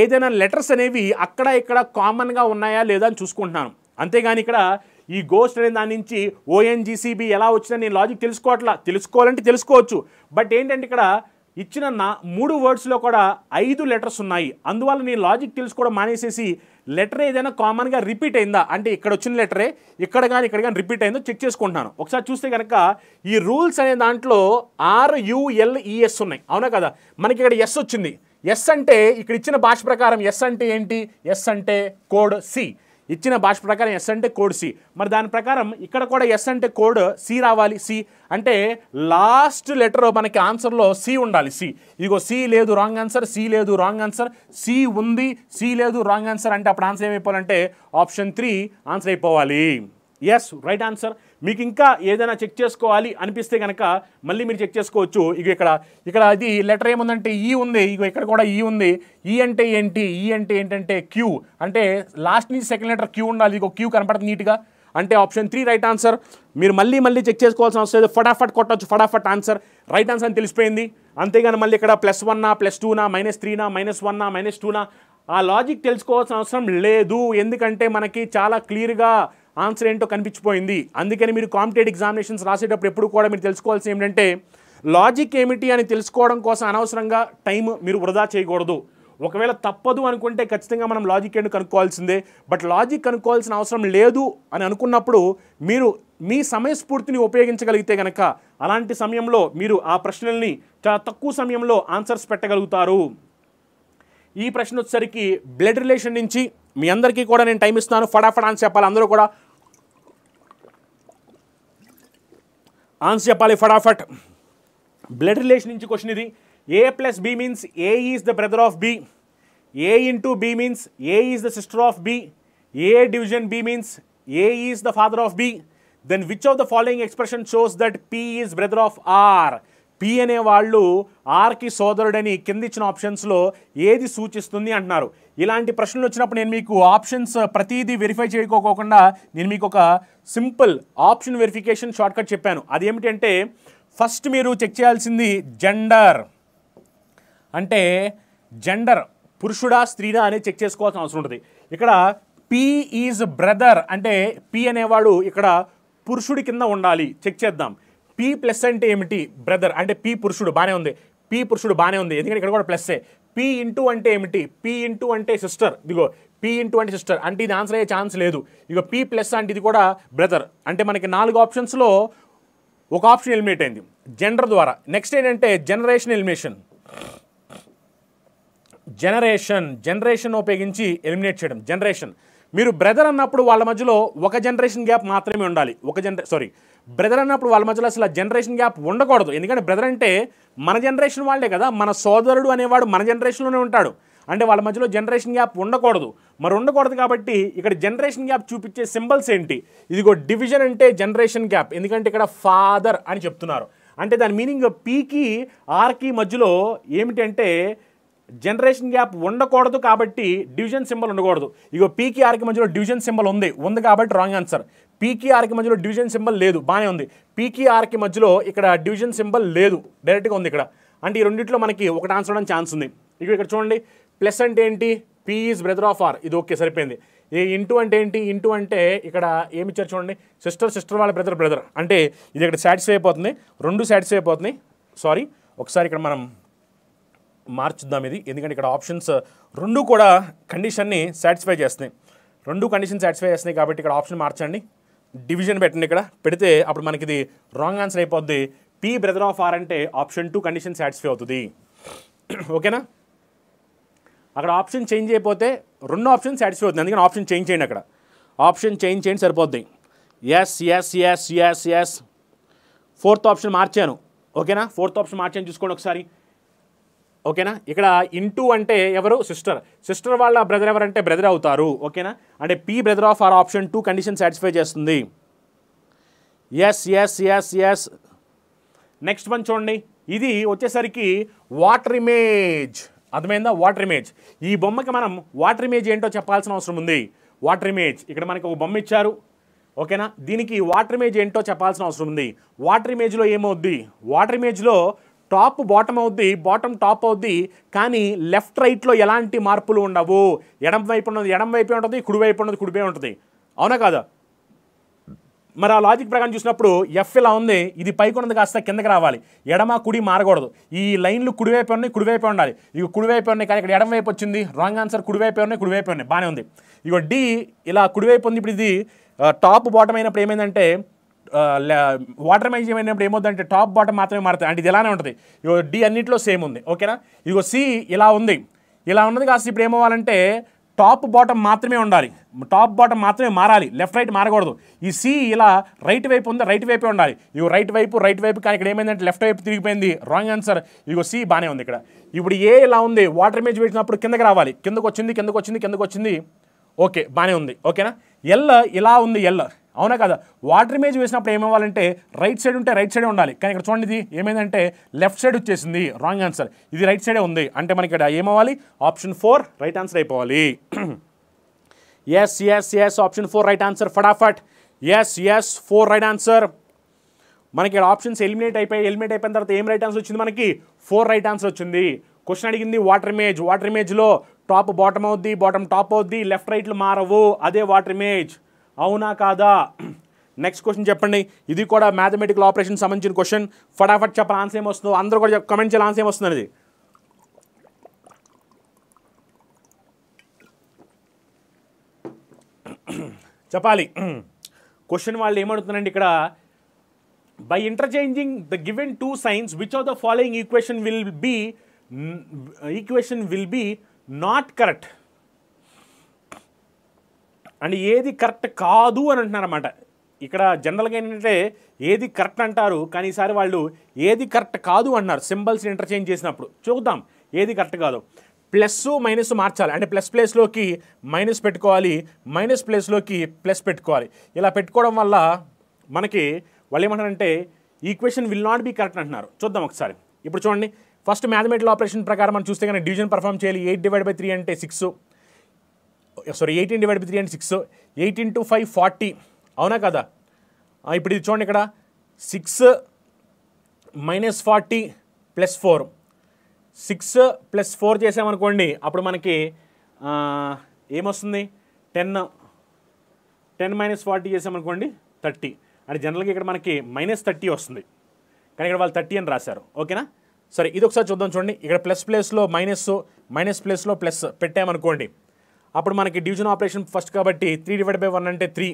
ఏదైనా లెటర్స్ అనేవి అక్కడ ఇక్కడ కామన్గా ఉన్నాయా లేదా అని చూసుకుంటున్నాను అంతేగాని ఇక్కడ ఈ గోస్ట్ అనే దాని నుంచి ఓఎన్జీసీబీ ఎలా వచ్చిందని నేను లాజిక్ తెలుసుకోవట్లా తెలుసుకోవాలంటే తెలుసుకోవచ్చు బట్ ఏంటంటే ఇక్కడ ఇచ్చిన నా మూడు వర్డ్స్లో కూడా ఐదు లెటర్స్ ఉన్నాయి అందువల్ల నీ లాజిక్ తెలుసుకోవడం మానేసేసి లెటర్ ఏదైనా కామన్గా రిపీట్ అయిందా అంటే ఇక్కడ వచ్చిన లెటరే ఇక్కడ కానీ ఇక్కడ కానీ రిపీట్ అయిందో చెక్ చేసుకుంటున్నాను ఒకసారి చూస్తే కనుక ఈ రూల్స్ అనే దాంట్లో ఆర్ యుఎల్ఈఎస్ ఉన్నాయి అవునా కదా మనకి ఇక్కడ ఎస్ వచ్చింది ఎస్ అంటే ఇక్కడ ఇచ్చిన భాష ప్రకారం ఎస్ అంటే ఏంటి ఎస్ అంటే కోడ్ సి ఇచ్చిన భాష ప్రకారం ఎస్ అంటే కోడ్ సి మరి దాని ప్రకారం ఇక్కడ కూడా ఎస్ అంటే కోడ్ సి రావాలి సి అంటే లాస్ట్ లెటర్ మనకి ఆన్సర్లో సి ఉండాలి సి ఇదిగో సి లేదు రాంగ్ ఆన్సర్ సి లేదు రాంగ్ ఆన్సర్ సి ఉంది సి లేదు రాంగ్ ఆన్సర్ అంటే అప్పుడు ఆన్సర్ ఏమైపోవాలంటే ఆప్షన్ త్రీ ఆన్సర్ అయిపోవాలి ఎస్ రైట్ ఆన్సర్ మీకు ఇంకా ఏదైనా చెక్ చేసుకోవాలి అనిపిస్తే కనుక మళ్ళీ మీరు చెక్ చేసుకోవచ్చు ఇక ఇక్కడ ఇక్కడ అది లెటర్ ఏముందంటే ఈ ఉంది ఇక ఇక్కడ కూడా ఈ ఉంది ఈ అంటే ఏంటి ఈ అంటే ఏంటంటే క్యూ అంటే లాస్ట్ నుంచి సెకండ్ లెటర్ క్యూ ఉండాలి ఇక క్యూ కనపడుతుంది నీట్గా అంటే ఆప్షన్ త్రీ రైట్ ఆన్సర్ మీరు మళ్ళీ మళ్ళీ చెక్ చేసుకోవాల్సిన అవసరం లేదు ఫటాఫట్ కొట్టచ్చు ఫటాఫట్ ఆన్సర్ రైట్ ఆన్సర్ అని తెలిసిపోయింది అంతేగాని మళ్ళీ ఇక్కడ ప్లస్ వన్నా ప్లస్ టూనా మైనస్ త్రీనా మైనస్ వన్నా మైనస్ టూనా ఆ లాజిక్ తెలుసుకోవాల్సిన అవసరం లేదు ఎందుకంటే మనకి చాలా క్లియర్గా ఆన్సర్ ఏంటో కనిపించిపోయింది అందుకని మీరు కాంపిటేటివ్ ఎగ్జామినేషన్స్ రాసేటప్పుడు ఎప్పుడు కూడా మీరు తెలుసుకోవాల్సి ఏంటంటే లాజిక్ ఏమిటి అని తెలుసుకోవడం కోసం అనవసరంగా టైం మీరు వృధా చేయకూడదు ఒకవేళ తప్పదు అనుకుంటే ఖచ్చితంగా మనం లాజిక్ ఏంటి కనుక్కోవాల్సిందే బట్ లాజిక్ కనుక్కోవాల్సిన అవసరం లేదు అని అనుకున్నప్పుడు మీరు మీ సమయస్ఫూర్తిని ఉపయోగించగలిగితే కనుక అలాంటి సమయంలో మీరు ఆ ప్రశ్నల్ని చాలా తక్కువ సమయంలో ఆన్సర్స్ పెట్టగలుగుతారు ఈ ప్రశ్న వచ్చేసరికి బ్లడ్ రిలేషన్ నుంచి మీ అందరికీ కూడా నేను టైం ఇస్తున్నాను ఫటాఫట్ ఆన్సర్ చెప్పాలి అందరూ కూడా ఆన్సర్ చెప్పాలి ఫటాఫట్ బ్లడ్ రిలేషన్ నుంచి క్వశ్చన్ ఇది A plus B means A is the brother of B A into B means A is the sister of B A division B means A is the father of B then which of the following expression shows that P is brother of R P అనే వాళ్ళు ఆర్కి సోదరుడని కిందిచ్చిన ఆప్షన్స్లో ఏది సూచిస్తుంది అంటున్నారు ఇలాంటి ప్రశ్నలు వచ్చినప్పుడు నేను మీకు ఆప్షన్స్ ప్రతిదీ వెరిఫై చేయకోకుండా నేను మీకు ఒక సింపుల్ ఆప్షన్ వెరిఫికేషన్ షార్ట్కట్ చెప్పాను అదేమిటంటే ఫస్ట్ మీరు చెక్ చేయాల్సింది జెండర్ అంటే జెండర్ పురుషుడా స్త్రీడా అనేది చెక్ చేసుకోవాల్సిన అవసరం ఉంటుంది ఇక్కడ పి ఈజ్ బ్రదర్ అంటే పి అనేవాడు ఇక్కడ పురుషుడి కింద ఉండాలి చెక్ చేద్దాం పీ ప్లస్ అంటే ఏమిటి బ్రదర్ అంటే పీ పురుషుడు బాగానే ఉంది పీ పురుషుడు బాగానే ఉంది ఎందుకంటే ఇక్కడ కూడా ప్లస్సే పీ ఇంటూ అంటే ఏమిటి పీ ఇంటూ అంటే సిస్టర్ ఇదిగో పీ ఇంటూ అంటే సిస్టర్ అంటే ఇది ఆన్సర్ అయ్యే ఛాన్స్ లేదు ఇక పీ ప్లస్ అంటే ఇది కూడా బ్రదర్ అంటే మనకి నాలుగు ఆప్షన్స్లో ఒక ఆప్షన్ ఎలిమినేట్ అయింది జెండర్ ద్వారా నెక్స్ట్ ఏంటంటే జనరేషన్ ఎలిమినేషన్ జనరేషన్ జనరేషన్ ఉపయోగించి ఎలిమినేట్ చేయడం జనరేషన్ మీరు బ్రదర్ అన్నప్పుడు వాళ్ళ మధ్యలో ఒక జనరేషన్ గ్యాప్ మాత్రమే ఉండాలి ఒక జనరే సారీ బ్రదర్ అన్నప్పుడు వాళ్ళ మధ్యలో అసలు జనరేషన్ గ్యాప్ ఉండకూడదు ఎందుకంటే బ్రదర్ అంటే మన జనరేషన్ వాళ్ళే కదా మన సోదరుడు అనేవాడు మన జనరేషన్లోనే ఉంటాడు అంటే వాళ్ళ మధ్యలో జనరేషన్ గ్యాప్ ఉండకూడదు మరి ఉండకూడదు కాబట్టి ఇక్కడ జనరేషన్ గ్యాప్ చూపించే సింబల్స్ ఏంటి ఇదిగో డివిజన్ అంటే జనరేషన్ గ్యాప్ ఎందుకంటే ఇక్కడ ఫాదర్ అని చెప్తున్నారు అంటే దాని మీనింగ్ పీకి ఆర్కి మధ్యలో ఏమిటంటే జనరేషన్ గ్యాప్ ఉండకూడదు కాబట్టి డివిజన్ సింబల్ ఉండకూడదు ఇగో పీకి ఆర్కి మధ్యలో డివిజన్ సింబల్ ఉంది ఉంది కాబట్టి రాంగ్ ఆన్సర్ పీకీఆర్కి మధ్యలో డివిజన్ సింబల్ లేదు బాగానే ఉంది పీకీఆర్కి మధ్యలో ఇక్కడ డివిజన్ సింబల్ లేదు డైరెక్ట్గా ఉంది ఇక్కడ అంటే ఈ రెండింటిలో మనకి ఒకటి ఆన్సర్ అవడానికి ఛాన్స్ ఉంది ఇక ఇక్కడ చూడండి ప్లస్ అంటే ఏంటి P is brother of R ఇది ఓకే సరిపోయింది ఏ ఇంటూ అంటే ఏంటి ఇంటూ అంటే ఇక్కడ ఏమి ఇచ్చారు చూడండి సిస్టర్ సిస్టర్ వాళ్ళ బ్రదర్ బ్రదర్ అంటే ఇది ఇక్కడ సాటిస్ఫై అయిపోతుంది రెండు సాటిస్ఫై అయిపోతుంది సారీ ఒకసారి ఇక్కడ మనం మార్చుద్దాం ఇది ఎందుకంటే ఇక్కడ ఆప్షన్స్ రెండు కూడా కండిషన్ని సాటిస్ఫై చేస్తున్నాయి రెండు కండిషన్ సాటిస్ఫై చేస్తున్నాయి కాబట్టి ఇక్కడ ఆప్షన్ మార్చండి డివిజన్ పెట్టండి ఇక్కడ పెడితే అప్పుడు మనకి ఇది రాంగ్ ఆన్సర్ అయిపోద్ది పి బ్రదర్ ఆఫ్ ఆర్ అంటే ఆప్షన్ టూ కండిషన్ సాటిస్ఫై అవుతుంది ఓకేనా <clears throat> అక్కడ ఆప్షన్ చేంజ్ అయిపోతే రెండు ఆప్షన్ సాటిస్ఫై అవుతుంది అందుకని ఆప్షన్ చేంజ్ చేయండి అక్కడ ఆప్షన్ చేంజ్ చేయండి సరిపోద్ది yes yes yes yes yes fourth option మార్చాను ఓకేనా ఫోర్త్ ఆప్షన్ మార్చాను చూసుకోండి ఒకసారి ఓకేనా ఇక్కడ ఇంటూ అంటే ఎవరు సిస్టర్ సిస్టర్ వాళ్ళ బ్రదర్ ఎవరంటే బ్రదర్ అవుతారు ఓకేనా అంటే P brother of R option two condition satisfy చేస్తుంది yes yes yes yes next one చూడండి ఇది వచ్చేసరికి వాటర్ ఇమేజ్ అర్థమైందా వాటర్ ఇమేజ్ ఈ బొమ్మకి మనం వాటర్ ఇమేజ్ ఏంటో చెప్పాల్సిన అవసరం ఉంది వాటర్ ఇమేజ్ ఇక్కడ మనకు ఒక బొమ్మ ఇచ్చారు ఓకేనా దీనికి వాటర్ ఇమేజ్ ఏంటో చెప్పాల్సిన అవసరం ఉంది వాటర్ ఇమేజ్లో ఏమవుద్ది వాటర్ ఇమేజ్లో టాప్ బాటమ్ అవుద్ది బాటమ్ టాప్ అవుద్ది కానీ లెఫ్ట్ రైట్లో ఎలాంటి మార్పులు ఉండవు ఎడం వైపు ఉన్నది ఎడం వైపే ఉంటుంది కుడివైపు ఉన్నది కుడివే ఉంటుంది అవునా కాదా మరి ఆ లాజిక్ ప్రకారం చూసినప్పుడు ఎఫ్ ఇలా ఉంది ఇది పైకి ఉన్నది కాస్త కిందకి రావాలి ఎడమ కుడి మారకూడదు ఈ లైన్లు కుడివైపు ఉన్నాయి కుడివైపు ఉండాలి ఇక కుడివైపు ఉన్నాయి కానీ ఇక్కడ ఎడమవైపు వచ్చింది రాంగ్ ఆన్సర్ కుడివైపు ఉన్నాయి కుడివైపు ఉన్నాయి బాగానే ఉంది ఇక డి ఇలా కుడివైపు ఉంది ఇప్పుడు ఇది టాప్ బాటమ్ అయినప్పుడు ఏమైందంటే వాటర్ మైజ్ అయినప్పుడు ఏమవుతుందంటే టాప్ బాటం మాత్రమే మారుతుంది అంటే ఇది ఎలానే ఉంటుంది ఇగో డి అన్నింటిలో సేమ్ ఉంది ఓకేనా ఇగో సి ఇలా ఉంది ఇలా ఉన్నది కాస్త ఇప్పుడు ఏమవ్వాలంటే టాప్ బాటమ్ మాత్రమే ఉండాలి టాప్ బాటమ్ మాత్రమే మారాలి లెఫ్ట్ రైట్ మారకూడదు ఈ సి ఇలా రైట్ వైపు ఉంది రైట్ వైపే ఉండాలి ఇవి రైట్ వైపు రైట్ వైపు కానీ ఇక్కడ ఏమైందంటే లెఫ్ట్ వైపు తిరిగిపోయింది రాంగ్ ఆన్సర్ ఇగో సి బాగానే ఉంది ఇక్కడ ఇప్పుడు ఏ ఇలా ఉంది వాటర్ ఇమేజ్ పెట్టినప్పుడు కిందకి రావాలి కిందకు వచ్చింది కిందకు వచ్చింది కిందకు వచ్చింది ఓకే బాగానే ఉంది ఓకేనా ఎల్ ఇలా ఉంది ఎల్ అవునా కదా వాటర్ ఇమేజ్ వేసినప్పుడు ఏమవ్వాలంటే రైట్ సైడ్ ఉంటే రైట్ సైడే ఉండాలి కానీ ఇక్కడ చూడండి ఇది ఏమైందంటే లెఫ్ట్ సైడ్ వచ్చేసింది రాంగ్ ఆన్సర్ ఇది రైట్ సైడే ఉంది అంటే మనకి ఇక్కడ ఏమవ్వాలి ఆప్షన్ ఫోర్ రైట్ ఆన్సర్ అయిపోవాలి yes yes yes option four right answer ఫటాఫట్ yes yes four right answer మనకి ఇక్కడ ఆప్షన్స్ ఎలిమినేట్ అయిపోయి ఎలిమినేట్ అయిపోయిన తర్వాత ఏం రైట్ ఆన్సర్ వచ్చింది మనకి ఫోర్ రైట్ ఆన్సర్ వచ్చింది క్వశ్చన్ అడిగింది వాటర్ ఇమేజ్ వాటర్ ఇమేజ్లో టాప్ బాటమ్ అవుద్ది బాటమ్ టాప్ అవుద్ది లెఫ్ట్ రైట్లు మారవు అదే వాటర్ ఇమేజ్ అవునా కాదా నెక్స్ట్ క్వశ్చన్ చెప్పండి ఇది కూడా మ్యాథమెటికల్ ఆపరేషన్ సంబంధించిన క్వశ్చన్ ఫటాఫట్ చెప్పాలి ఆన్సర్ ఏమొస్తుందో అందరూ కూడా కమెంట్ చేయాలి ఆన్సర్ ఏమొస్తుంది చెప్పాలి క్వశ్చన్ వాళ్ళు ఏమడుతున్నారండి ఇక్కడ by interchanging the given two signs which of the following equation will be equation will be not correct and ఏది కరెక్ట్ కాదు అని అంటున్నారన్నమాట ఇక్కడ జనరల్గా ఏంటంటే ఏది కరెక్ట్ అంటారు కానీ ఈసారి వాళ్ళు ఏది కరెక్ట్ కాదు అన్నారు సింబల్స్ ఇంటర్చేంజ్ చేసినప్పుడు చూద్దాం ఏది కరెక్ట్ కాదు ప్లస్ మైనస్ మార్చాలి అంటే ప్లస్ ప్లేస్లోకి మైనస్ పెట్టుకోవాలి మైనస్ ప్లేస్లోకి ప్లస్ పెట్టుకోవాలి ఇలా పెట్టుకోవడం వల్ల మనకి వాళ్ళు ఏమంటారంటే equation will not be correct అంటున్నారు చూద్దాం ఒకసారి ఇప్పుడు చూడండి ఫస్ట్ మ్యాథమెటికల్ ఆపరేషన్ ప్రకారం మనం చూస్తే కానీ డివిజన్ పర్ఫామ్ చేయాలి ఎయిట్ డివైడ్ బై త్రీ అంటే six sorry eighteen divide by three అంటే six eighteen to five forty అవునా కదా ఇప్పుడు ఇది చూడండి ఇక్కడ six minus forty plus four six plus four చేసామనుకోండి అప్పుడు మనకి ఏమొస్తుంది టెన్ టెన్ మైనస్ ఫార్టీ చేసామనుకోండి థర్టీ అంటే జనరల్గా ఇక్కడ మనకి మైనస్ థర్టీ వస్తుంది కానీ ఇక్కడ వాళ్ళు థర్టీ అని రాశారు ఓకేనా సరే ఇది ఒకసారి చూద్దాం చూడండి ఇక్కడ ప్లస్ ప్లేస్లో మైనస్ మైనస్ ప్లేస్లో ప్లస్ పెట్టామనుకోండి అప్పుడు మనకి డివిజన్ ఆపరేషన్ ఫస్ట్ కాబట్టి త్రీ డివైడ్ బై వన్ అంటే త్రీ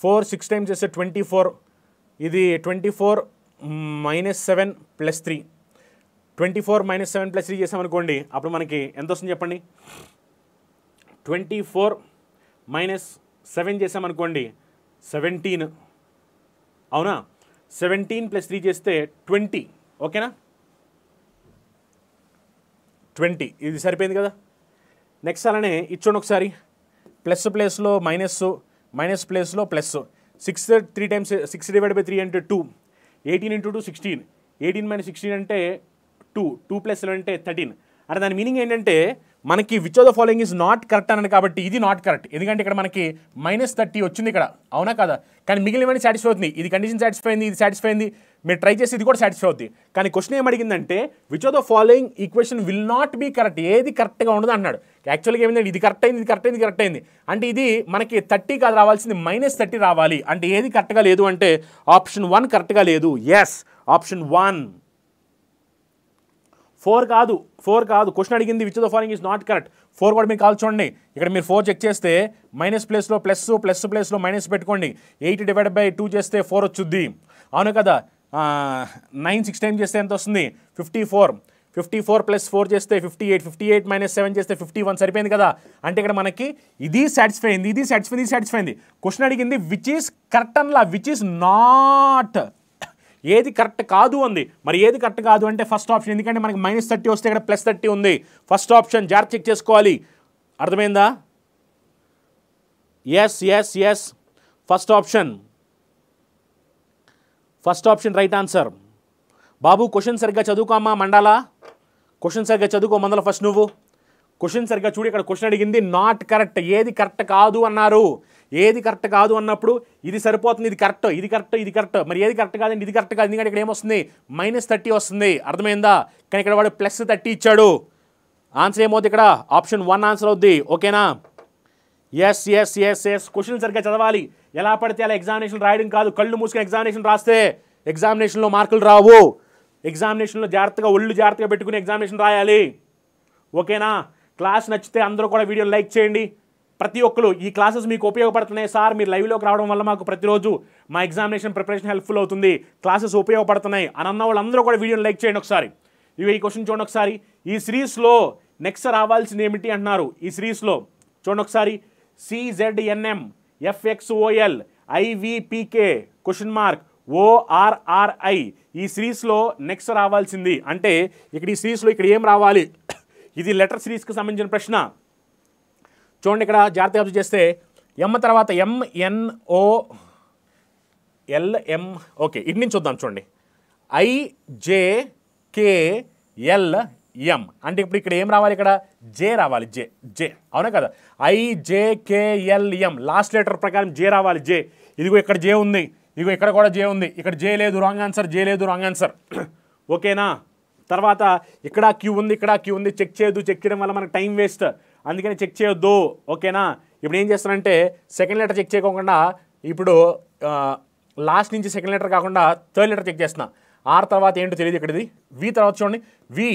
ఫోర్ సిక్స్ టైమ్స్ చేస్తే ట్వంటీ ఫోర్ ఇది twenty four minus seven plus three twenty four minus seven plus three చేసామనుకోండి అప్పుడు మనకి ఎంత వస్తుంది చెప్పండి ట్వంటీ ఫోర్ మైనస్ సెవెన్ చేసామనుకోండి సెవెంటీన్ అవునా సెవెంటీన్ ప్లస్ త్రీ చేస్తే ట్వంటీ ఓకేనా ట్వంటీ ఇది సరిపోయింది కదా నెక్స్ట్ అలానే ఇచ్చోండి ఒకసారి ప్లస్ ప్లేస్లో మైనస్ మైనస్ ప్లేస్లో plus six three times six divide by three అంటే two eighteen into two sixteen eighteen minus sixteen అంటే టూ టూ ప్లస్ అంటే థర్టీన్ అంటే దాని మీనింగ్ ఏంటంటే మనకి which of the following is not correct అని కాబట్టి ఇది నాట్ కరెక్ట్ ఎందుకంటే ఇక్కడ మనకి మైనస్ థర్టీ వచ్చింది ఇక్కడ అవునా కదా కానీ ఇవన్నీ సాటిస్ఫై అవుతుంది ఇది కండిషన్ సాటిస్ఫై అయింది ఇది సాటిస్ఫై అయింది మీరు ట్రై చేసి ఇది కూడా సాటిస్ఫై అవుతుంది కానీ క్వశ్చన్ ఏమడిగిందంటే which of the following equation will not be correct ఏది కరెక్ట్గా ఉండదు అన్నాడు యాక్చువల్గా ఏమైందంటే ఇది కరెక్ట్ అయింది ఇది కరెక్ట్ అయింది కరెక్ట్ అయింది అంటే ఇది మనకి థర్టీ కాదు రావాల్సింది మైనస్ థర్టీ రావాలి అంటే ఏది కరెక్ట్గా లేదు అంటే ఆప్షన్ వన్ కరెక్ట్గా లేదు ఎస్ ఆప్షన్ వన్ ఫోర్ కాదు ఫోర్ కాదు క్వశ్చన్ అడిగింది which the following is not correct four కూడా మీరు కాల్చోండి చూడండి ఇక్కడ మీరు ఫోర్ చెక్ చేస్తే మైనస్ ప్లేస్లో ప్లస్ ప్లస్ ప్లేస్లో మైనస్ పెట్టుకోండి ఎయిట్ డివైడ్ బై టూ చేస్తే ఫోర్ వచ్చుద్ది అవును కదా నైన్ సిక్స్ టైం చేస్తే ఎంత వస్తుంది fifty four fifty four plus four చేస్తే fifty eight fifty eight minus seven చేస్తే ఫిఫ్టీ వన్ సరిపోయింది కదా అంటే ఇక్కడ మనకి ఇది సాటిస్ఫై అయింది ఇది సాటిస్ఫై ఇది సాటిస్ఫై అయింది క్వశ్చన్ అడిగింది విచ్ ఈస్ కరెక్ట్ అన్లా విచ్ ఈస్ నాట్ ఏది కరెక్ట్ కాదు అంది మరి ఏది కరెక్ట్ కాదు అంటే ఫస్ట్ ఆప్షన్ ఎందుకంటే మనకి మైనస్ థర్టీ వస్తే ఇక్కడ ప్లస్ థర్టీ ఉంది ఫస్ట్ ఆప్షన్ జాగ్రత్త చెక్ చేసుకోవాలి అర్థమైందా yes yes yes first option first option right answer బాబు క్వశ్చన్ సరిగ్గా చదువుకోమ్మా మండాలా క్వశ్చన్ సరిగ్గా చదువుకో మందల ఫస్ట్ నువ్వు క్వశ్చన్ సరిగ్గా చూడు ఇక్కడ క్వశ్చన్ అడిగింది నాట్ కరెక్ట్ ఏది కరెక్ట్ కాదు అన్నారు ఏది కరెక్ట్ కాదు అన్నప్పుడు ఇది సరిపోతుంది ఇది కరెక్ట్ ఇది కరెక్ట్ ఇది కరెక్ట్ మరి ఏది కరెక్ట్ కాదండి ఇది కరెక్ట్ కాదు ఎందుకంటే ఇక్కడ ఏమొస్తుంది మైనస్ థర్టీ వస్తుంది అర్థమైందా కానీ ఇక్కడ వాడు ప్లస్ థర్టీ ఇచ్చాడు ఆన్సర్ ఏమవుతుంది ఇక్కడ ఆప్షన్ వన్ ఆన్సర్ అవుద్ది ఓకేనా yes yes yes yes question సరిగ్గా చదవాలి ఎలా పడితే అలా ఎగ్జామినేషన్ రాయడం కాదు కళ్ళు మూసుకుని ఎగ్జామినేషన్ రాస్తే ఎగ్జామినేషన్లో మార్కులు రావు ఎగ్జామినేషన్లో జాగ్రత్తగా ఒళ్ళు జాగ్రత్తగా పెట్టుకుని ఎగ్జామినేషన్ రాయాలి ఓకేనా క్లాస్ నచ్చితే అందరూ కూడా వీడియోని లైక్ చేయండి ప్రతి ఒక్కరు ఈ క్లాసెస్ మీకు ఉపయోగపడుతున్నాయి సార్ మీరు లైవ్లోకి రావడం వల్ల మాకు ప్రతిరోజు మా ఎగ్జామినేషన్ ప్రిపరేషన్ హెల్ప్ఫుల్ అవుతుంది క్లాసెస్ ఉపయోగపడుతున్నాయి అని అన్న వాళ్ళందరూ కూడా వీడియోని లైక్ చేయండి ఒకసారి ఇవి ఈ క్వశ్చన్ చూడండి ఒకసారి ఈ సిరీస్లో నెక్స్ట్ రావాల్సింది ఏమిటి అంటున్నారు ఈ సిరీస్లో చూడండి ఒకసారి సిజెడ్ఎన్ఎం ఎఫ్ఎక్స్ఓఎల్ ఐవిపికే క్వశ్చన్ మార్క్ ఓఆర్ఆర్ఐ ఈ సిరీస్లో నెక్స్ట్ రావాల్సింది అంటే ఇక్కడ ఈ సిరీస్లో ఇక్కడ ఏం రావాలి <coughs> ఇది లెటర్ సిరీస్కి సంబంధించిన ప్రశ్న చూడండి ఇక్కడ జాగ్రత్తగా అబ్జర్వ్ చేస్తే ఎమ్ తర్వాత ఎంఎన్ఓ ఎల్ఎం ఓకే ఇటు నుంచి చూద్దాం చూడండి ఐజేకేఎల్ఎం కే అంటే ఇప్పుడు ఇక్కడ ఏం రావాలి ఇక్కడ జే రావాలి జే జే అవునా కదా ఐజేకేఎల్ఎం లాస్ట్ లెటర్ ప్రకారం జే రావాలి జే ఇదిగో ఇక్కడ జే ఉంది ఇదిగో ఇక్కడ కూడా జే ఉంది ఇక్కడ జే లేదు రాంగ్ ఆన్సర్ జే లేదు రాంగ్ ఆన్సర్ <clears throat> ఓకేనా తర్వాత ఇక్కడ క్యూ ఉంది ఇక్కడ క్యూ ఉంది చెక్ చేయదు చెక్ చేయడం వల్ల మనకు టైం వేస్ట్ అందుకని చెక్ చేయొద్దు ఓకేనా ఇప్పుడు ఏం చేస్తానంటే సెకండ్ లెటర్ చెక్ చేయకుండా ఇప్పుడు లాస్ట్ నుంచి సెకండ్ లెటర్ కాకుండా థర్డ్ లెటర్ చెక్ చేస్తున్నా ఆర్ తర్వాత ఏంటో తెలియదు ఇక్కడిది వి తర్వాత చూడండి వి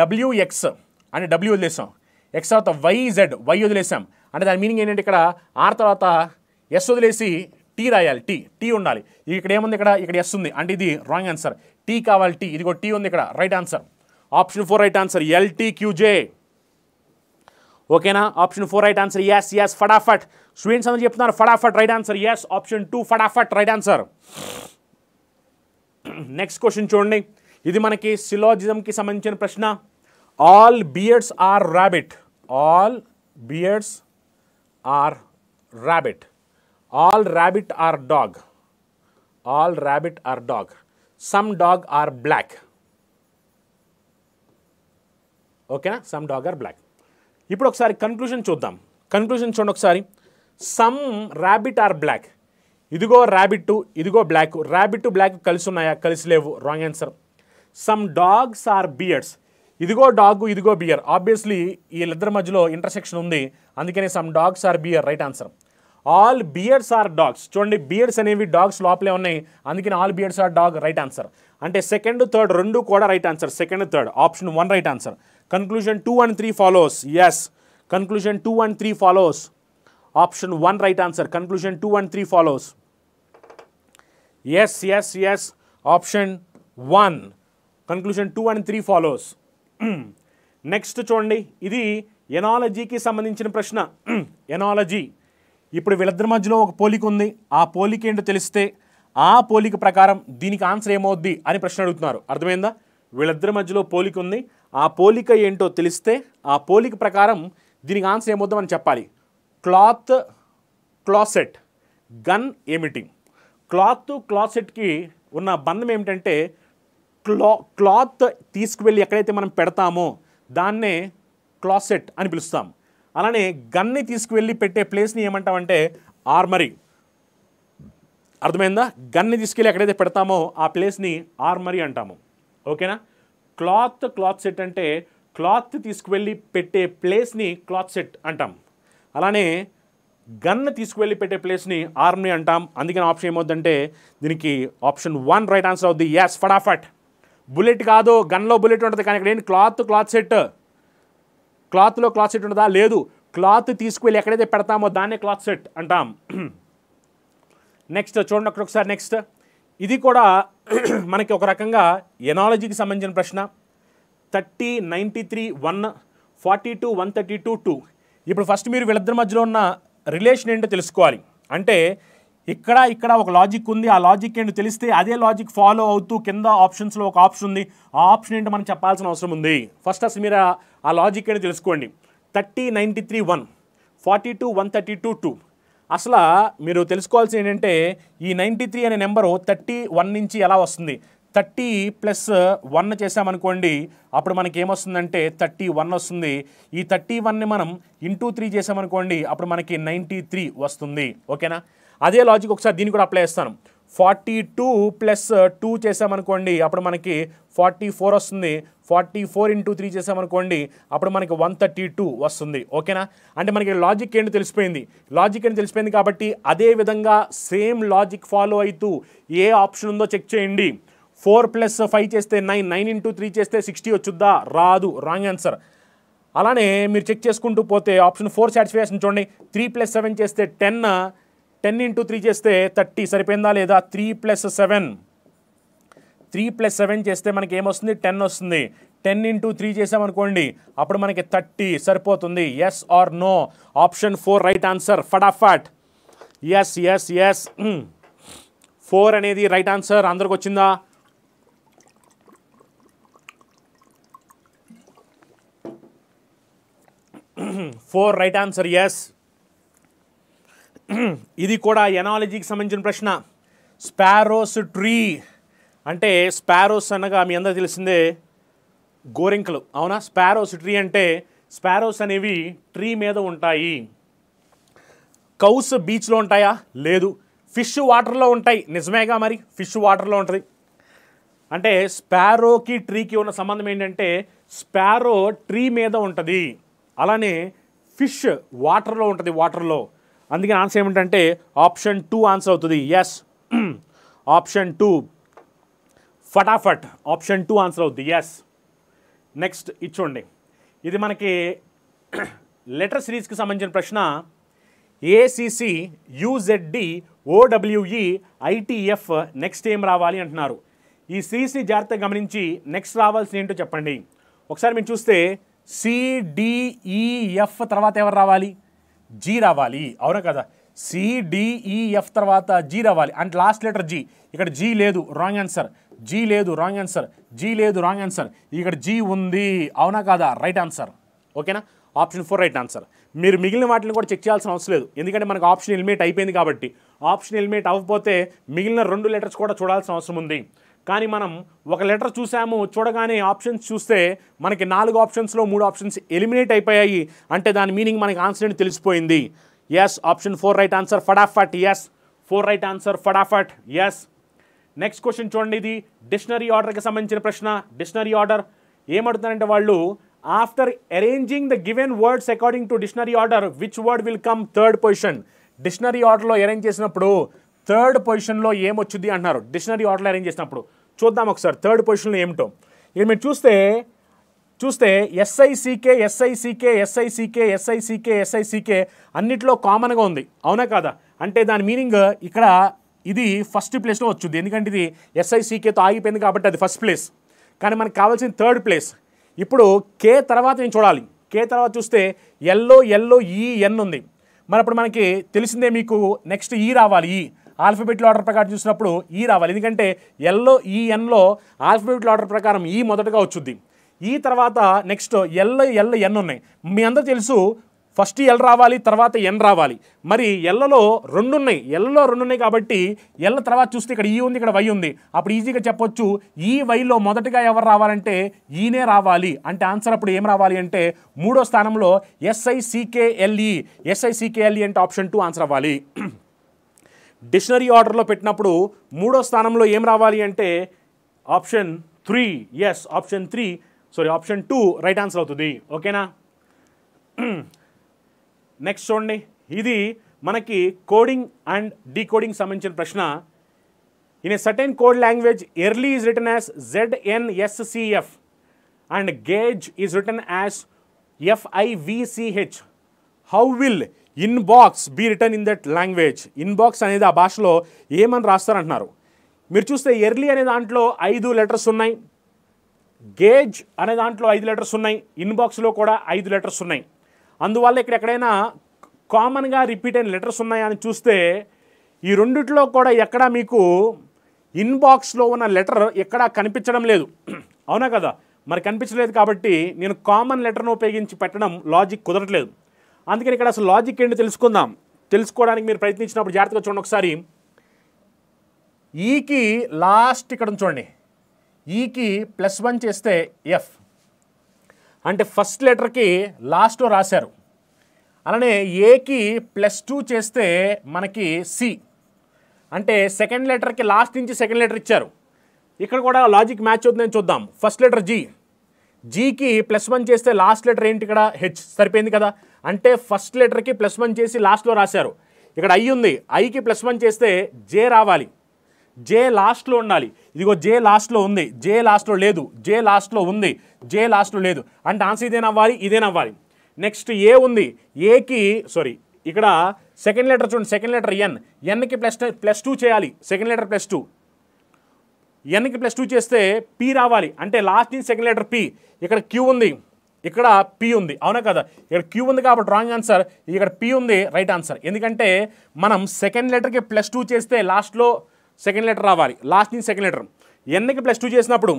డబ్ల్యూఎక్స్ అని డబ్ల్యూ వదిలేసాం ఎక్స్ తర్వాత వై జెడ్ వై వదిలేసాం అంటే దాని మీనింగ్ ఏంటంటే ఇక్కడ ఆర్ తర్వాత ఎస్ వదిలేసి టీ రాయాలి టీ టీ ఉండాలి ఇక్కడ ఏముంది ఇక్కడ ఇక్కడ ఎస్ ఉంది అంటే ఇది రాంగ్ ఆన్సర్ టీ కావాలి టీ ఇదిగో టీ ఉంది ఇక్కడ right answer option four right answer LT QJ ఓకేనా option four right answer yes yes ఫటాఫట్ స్టూడెంట్స్ అందరూ చెప్తున్నారు ఫటాఫట్ right answer yes option two ఫటాఫట్ రైట్ ఆన్సర్ నెక్స్ట్ క్వశ్చన్ చూడండి ఇది మనకి సిలాజిజంకి సంబంధించిన ప్రశ్న all beards are rabbit all beards are rabbit all rabbit are dog all rabbit are dog some dog are black ఓకేనా సమ్ డాగ్ ఆర్ బ్లాక్ ఇప్పుడు ఒకసారి కన్క్లూషన్ చూద్దాం కన్క్లూషన్ చూడండి ఒకసారి సమ్ ర్యాబిట్ ఆర్ బ్లాక్ ఇదిగో ర్యాబిట్ ఇదిగో black rabbit black కలిసి ఉన్నాయా కలిసి లేవు wrong answer some dogs are beards ఇదిగో డాగ్ ఇదిగో బియర్ ఆబ్వియస్లీ వీళ్ళిద్దరి మధ్యలో ఇంటర్సెక్షన్ ఉంది అందుకనే some dogs are bear right answer all bears are dogs చూడండి బియర్స్ అనేవి డాగ్స్ లోపలే ఉన్నాయి అందుకని all bears are dog right answer అంటే సెకండ్ థర్డ్ రెండు కూడా right answer second third option one right answer Conclusion 2 and 3 follows. Yes. Conclusion 2 and 3 follows. Option 1 right answer. Conclusion 2 and 3 follows. Yes, yes, yes. Option 1. Conclusion 2 and 3 follows. Next చూడండి ఇది ఎనాలజీకి సంబంధించిన ప్రశ్న analogy ఇప్పుడు వీళ్ళిద్దరి మధ్యలో ఒక పోలిక ఉంది ఆ పోలిక ఏంటో తెలిస్తే ఆ పోలిక ప్రకారం దీనికి ఆన్సర్ ఏమవుద్ది అని ప్రశ్న అడుగుతున్నారు అర్థమైందా వీళ్ళిద్దరి మధ్యలో పోలిక ఉంది ఆ పోలిక ఏంటో తెలిస్తే ఆ పోలిక ప్రకారం దీనికి ఆన్సర్ ఏమవుద్దాం అని చెప్పాలి క్లాత్ క్లాసెట్ గన్ ఏమిటి క్లాత్ క్లాసెట్కి ఉన్న బంధం ఏమిటంటే క్లా క్లాత్ తీసుకువెళ్ళి ఎక్కడైతే మనం పెడతామో దాన్నే క్లాసెట్ అని పిలుస్తాం అలానే గన్ని తీసుకువెళ్ళి పెట్టే ప్లేస్ని ఏమంటామంటే ఆర్మరీ అర్థమైందా గన్ని తీసుకెళ్ళి ఎక్కడైతే పెడతామో ఆ ప్లేస్ని ఆర్మరీ అంటాము ఓకేనా క్లాత్ క్లాత్ సెట్ అంటే క్లాత్ తీసుకువెళ్ళి పెట్టే ప్లేస్ని క్లాత్ సెట్ అంటాం అలానే గన్ తీసుకువెళ్ళి పెట్టే ప్లేస్ని ఆర్మ్ని అంటాం అందుకని ఆప్షన్ ఏమవుతుందంటే దీనికి ఆప్షన్ వన్ రైట్ ఆన్సర్ అవుద్ది యాస్ ఫటాఫట్ బుల్లెట్ కాదు గన్లో బుల్లెట్ ఉంటుంది కానీ ఇక్కడ ఏంటి క్లాత్ క్లాత్ సెట్ క్లాత్లో క్లాత్ సెట్ ఉంటుందా లేదు క్లాత్ తీసుకువెళ్ళి ఎక్కడైతే పెడతామో దాన్నే క్లాత్ సెట్ అంటాం <clears throat> నెక్స్ట్ చూడండి ఒకసారి నెక్స్ట్ ఇది కూడా మనకి ఒక రకంగా ఎనాలజీకి సంబంధించిన ప్రశ్న thirty ninety three one forty two one thirty two two ఇప్పుడు ఫస్ట్ మీరు వీళ్ళిద్దరి మధ్యలో ఉన్న రిలేషన్ ఏంటో తెలుసుకోవాలి అంటే ఇక్కడ ఇక్కడ ఒక లాజిక్ ఉంది ఆ లాజిక్ ఏంటో తెలిస్తే అదే లాజిక్ ఫాలో అవుతూ కింద ఆప్షన్స్లో ఒక ఆప్షన్ ఉంది ఆ ఆప్షన్ ఏంటో మనం చెప్పాల్సిన అవసరం ఉంది ఫస్ట్ అసలు మీరు ఆ లాజిక్ ఏంటో తెలుసుకోండి thirty ninety three one forty two one thirty two two అసలు మీరు తెలుసుకోవాల్సింది ఏంటంటే ఈ నైంటీ త్రీ అనే నెంబరు థర్టీ వన్ నుంచి ఎలా వస్తుంది థర్టీ ప్లస్ వన్ చేసామనుకోండి అప్పుడు మనకి ఏమొస్తుందంటే థర్టీ వన్ వస్తుంది ఈ థర్టీ వన్ని మనం ఇంటూ త్రీ చేసామనుకోండి అప్పుడు మనకి నైంటీ త్రీ వస్తుంది ఓకేనా అదే లాజిక్ ఒకసారి దీన్ని కూడా అప్లై చేస్తాను forty two plus uh, two చేసామనుకోండి అప్పుడు మనకి ఫార్టీ ఫోర్ వస్తుంది ఫార్టీ ఫోర్ ఇంటూ త్రీ చేసామనుకోండి అప్పుడు మనకి వన్ థర్టీ టూ వస్తుంది ఓకేనా అంటే మనకి లాజిక్ ఏంటి తెలిసిపోయింది లాజిక్ ఏంటి తెలిసిపోయింది కాబట్టి అదే విధంగా సేమ్ లాజిక్ ఫాలో అవుతూ ఏ ఆప్షన్ ఉందో చెక్ చేయండి ఫోర్ ప్లస్ ఫైవ్ చేస్తే నైన్ నైన్ ఇంటూ త్రీ చేస్తే సిక్స్టీ వచ్చుద్దా రాదు రాంగ్ ఆన్సర్ అలానే మీరు చెక్ చేసుకుంటూ పోతే ఆప్షన్ ఫోర్ సాటిస్ఫాక్షన్ చూడండి త్రీ ప్లస్ సెవెన్ చేస్తే టెన్ టెన్ ఇంటూ త్రీ చేస్తే థర్టీ సరిపోయిందా లేదా three plus seven three plus seven చేస్తే మనకి ఏమొస్తుంది టెన్ వస్తుంది టెన్ ఇంటూ త్రీ చేసామనుకోండి అప్పుడు మనకి థర్టీ సరిపోతుంది yes or no option four right answer ఫటాఫట్ ఎస్ ఎస్ ఎస్ ఫోర్ అనేది రైట్ ఆన్సర్ అందరికి వచ్చిందా ఫోర్ రైట్ ఆన్సర్ ఎస్ ఇది కూడా ఎనాలజీకి సంబంధించిన ప్రశ్న స్పారోస్ ట్రీ అంటే స్పారోస్ అనగా మీ అందరూ తెలిసిందే గోరింకలు అవునా స్పారోస్ ట్రీ అంటే స్పారోస్ అనేవి ట్రీ మీద ఉంటాయి కౌస్ బీచ్లో ఉంటాయా లేదు ఫిష్ వాటర్లో ఉంటాయి నిజమేగా మరి ఫిష్ వాటర్లో ఉంటుంది అంటే స్పారోకి ట్రీకి ఉన్న సంబంధం ఏంటంటే స్పారో ట్రీ మీద ఉంటుంది అలానే ఫిష్ వాటర్లో ఉంటుంది వాటర్లో అందుకని ఆన్సర్ ఏమిటంటే ఆప్షన్ టూ ఆన్సర్ అవుతుంది ఎస్ <clears throat> ఆప్షన్ టూ ఫటాఫట్ ఆప్షన్ టూ ఆన్సర్ అవుతుంది ఎస్ నెక్స్ట్ ఇచ్చోండి ఇది మనకి <clears throat> లెటర్ సిరీస్కి సంబంధించిన ప్రశ్న ACC UZD OWE ITF next ఏం రావాలి అంటున్నారు ఈ సిరీస్ని జాగ్రత్తగా గమనించి నెక్స్ట్ రావాల్సిన ఏంటో చెప్పండి ఒకసారి మీరు చూస్తే సిడిఈఎఫ్ e, తర్వాత ఎవరు రావాలి జీ రావాలి అవునా కదా సిడిఈఎఫ్ తర్వాత జీ రావాలి అండ్ లాస్ట్ లెటర్ జీ ఇక్కడ జీ లేదు రాంగ్ ఆన్సర్ జీ లేదు రాంగ్ ఆన్సర్ జీ లేదు రాంగ్ ఆన్సర్ ఇక్కడ జీ ఉంది అవునా కాదా రైట్ ఆన్సర్ ఓకేనా ఆప్షన్ ఫోర్ రైట్ ఆన్సర్ మీరు మిగిలిన వాటిని కూడా చెక్ చేయాల్సిన అవసరం లేదు ఎందుకంటే మనకు ఆప్షన్ ఎలిమేట్ అయిపోయింది కాబట్టి ఆప్షన్ ఎలిమేట్ అవ్వకపోతే మిగిలిన రెండు లెటర్స్ కూడా చూడాల్సిన అవసరం ఉంది కానీ మనం ఒక లెటర్ చూసాము చూడగానే ఆప్షన్స్ చూస్తే మనకి నాలుగు ఆప్షన్స్లో మూడు ఆప్షన్స్ ఎలిమినేట్ అయిపోయాయి అంటే దాని మీనింగ్ మనకి ఆన్సర్ అని తెలిసిపోయింది yes option four right answer ఫటాఫట్ ఎస్ ఫోర్ రైట్ ఆన్సర్ ఫటాఫట్ ఎస్ నెక్స్ట్ క్వశ్చన్ చూడండి ఇది డిక్షనరీ ఆర్డర్కి సంబంధించిన ప్రశ్న డిక్షనరీ ఆర్డర్ ఏమడుతున్నారంటే వాళ్ళు after arranging the given words according to dictionary order which word will come third position dictionary ఆర్డర్లో అరేంజ్ చేసినప్పుడు థర్డ్ పొజిషన్లో ఏమొచ్చింది అంటున్నారు డిక్షనరీ ఆర్డర్ అరేంజ్ చేసినప్పుడు చూద్దాం ఒకసారి థర్డ్ పొజిషన్లో ఏమిటో ఇది మీరు చూస్తే చూస్తే ఎస్ఐసీకే ఎస్ఐసీకే ఎస్ఐసీకే ఎస్ఐసీకే ఎస్ఐసీకే అన్నిట్లో కామన్గా ఉంది అవునా కాదా అంటే దాని మీనింగ్ ఇక్కడ ఇది ఫస్ట్ ప్లేస్లో వచ్చింది ఎందుకంటే ఇది ఎస్ఐసీకేతో ఆగిపోయింది కాబట్టి అది ఫస్ట్ ప్లేస్ కానీ మనకు కావాల్సిన థర్డ్ ప్లేస్ ఇప్పుడు కే తర్వాత నేను చూడాలి కే తర్వాత చూస్తే ఎల్లో ఎల్లో ఈ ఎన్ ఉంది మరి అప్పుడు మనకి తెలిసిందే మీకు నెక్స్ట్ ఈ e రావాలి ఈ e. ఆల్ఫబెట్లో ఆర్డర్ ప్రకారం చూసినప్పుడు ఈ రావాలి ఎందుకంటే ఎల్లో ఈ ఎన్లో ఆల్ఫబెట్లో ఆర్డర్ ప్రకారం ఈ మొదటగా వచ్చుద్ది ఈ తర్వాత నెక్స్ట్ ఎల్ ఎల్ ఎన్ ఉన్నాయి మీ అందరూ తెలుసు ఫస్ట్ ఎల్ రావాలి తర్వాత ఎన్ రావాలి మరి ఎల్లలో రెండు ఉన్నాయి ఎల్లలో రెండు ఉన్నాయి కాబట్టి ఎల్ల తర్వాత చూస్తే ఇక్కడ ఈ ఉంది ఇక్కడ వై ఉంది అప్పుడు ఈజీగా చెప్పొచ్చు ఈ వైలో మొదటగా ఎవరు రావాలంటే ఈనే రావాలి అంటే ఆన్సర్ అప్పుడు ఏం రావాలి అంటే మూడో స్థానంలో ఎస్ఐసికేఎల్ఈ ఎస్ఐసికేఎల్ఈ e. e అంటే ఆప్షన్ టూ ఆన్సర్ అవ్వాలి డిక్షనరీ ఆర్డర్లో పెట్టినప్పుడు మూడో స్థానంలో ఏం రావాలి అంటే option three yes option three sorry option two right answer అవుతుంది ఓకేనా నెక్స్ట్ <clears throat> చూడండి ఇది మనకి కోడింగ్ అండ్ డీకోడింగ్ సంబంధించిన ప్రశ్న in a certain code language early is return as ZNSCF and gauge is return as FIVCH how will inbox be return in that language inbox అనేది ఆ భాషలో ఏమని రాస్తారంటున్నారు మీరు చూస్తే ఎర్లీ అనే దాంట్లో ఐదు లెటర్స్ ఉన్నాయి గేజ్ అనే దాంట్లో ఐదు లెటర్స్ ఉన్నాయి ఇన్బాక్స్లో కూడా ఐదు లెటర్స్ ఉన్నాయి అందువల్ల ఇక్కడ ఎక్కడైనా కామన్గా రిపీట్ అయిన లెటర్స్ ఉన్నాయని చూస్తే ఈ రెండిట్లో కూడా ఎక్కడ మీకు ఇన్బాక్స్లో ఉన్న లెటర్ ఎక్కడా కనిపించడం లేదు <clears throat> అవునా కదా మరి కనిపించలేదు కాబట్టి నేను కామన్ లెటర్ను ఉపయోగించి పెట్టడం లాజిక్ కుదరట్లేదు అందుకని ఇక్కడ అసలు లాజిక్ ఏంటో తెలుసుకుందాం తెలుసుకోవడానికి మీరు ప్రయత్నించినప్పుడు జాగ్రత్తగా చూడండి ఒకసారి ఈకి e లాస్ట్ ఇక్కడ చూడండి ఈకి ప్లస్ వన్ చేస్తే ఎఫ్ అంటే ఫస్ట్ లెటర్కి లాస్ట్ రాశారు అలానే ఏకి ప్లస్ టూ చేస్తే మనకి సి అంటే సెకండ్ లెటర్కి లాస్ట్ నుంచి సెకండ్ లెటర్ ఇచ్చారు ఇక్కడ కూడా లాజిక్ మ్యాచ్ అవుతుందని చూద్దాం ఫస్ట్ లెటర్ జీ జీకి ప్లస్ వన్ చేస్తే లాస్ట్ లెటర్ ఏంటి ఇక్కడ హెచ్ సరిపోయింది కదా అంటే ఫస్ట్ లెటర్కి ప్లస్ వన్ చేసి లాస్ట్లో రాశారు ఇక్కడ ఐ ఉంది ఐకి ప్లస్ వన్ చేస్తే జే రావాలి జే లాస్ట్లో ఉండాలి ఇదిగో జే లాస్ట్లో ఉంది జే లాస్ట్లో లేదు జే లాస్ట్లో ఉంది జే లాస్ట్లో లేదు అంటే ఆన్సర్ ఇదేనవ్వాలి ఇదేనవ్వాలి నెక్స్ట్ ఏ ఉంది ఏకి సారీ ఇక్కడ సెకండ్ లెటర్ చూడండి సెకండ్ లెటర్ ఎన్ ఎన్కి ప్లస్ ప్లస్ టూ చేయాలి సెకండ్ లెటర్ ప్లస్ టూ ఎన్కి ప్లస్ టూ చేస్తే పి రావాలి అంటే లాస్ట్ నుంచి సెకండ్ లెటర్ పి ఇక్కడ క్యూ ఉంది ఇక్కడ పి ఉంది అవునా కదా ఇక్కడ క్యూ ఉంది కాబట్టి రాంగ్ ఆన్సర్ ఇక్కడ పి ఉంది రైట్ ఆన్సర్ ఎందుకంటే మనం సెకండ్ లెటర్కి ప్లస్ టూ చేస్తే లాస్ట్లో సెకండ్ లెటర్ రావాలి లాస్ట్ నుంచి సెకండ్ లెటర్ ఎన్నకి ప్లస్ టూ చేసినప్పుడు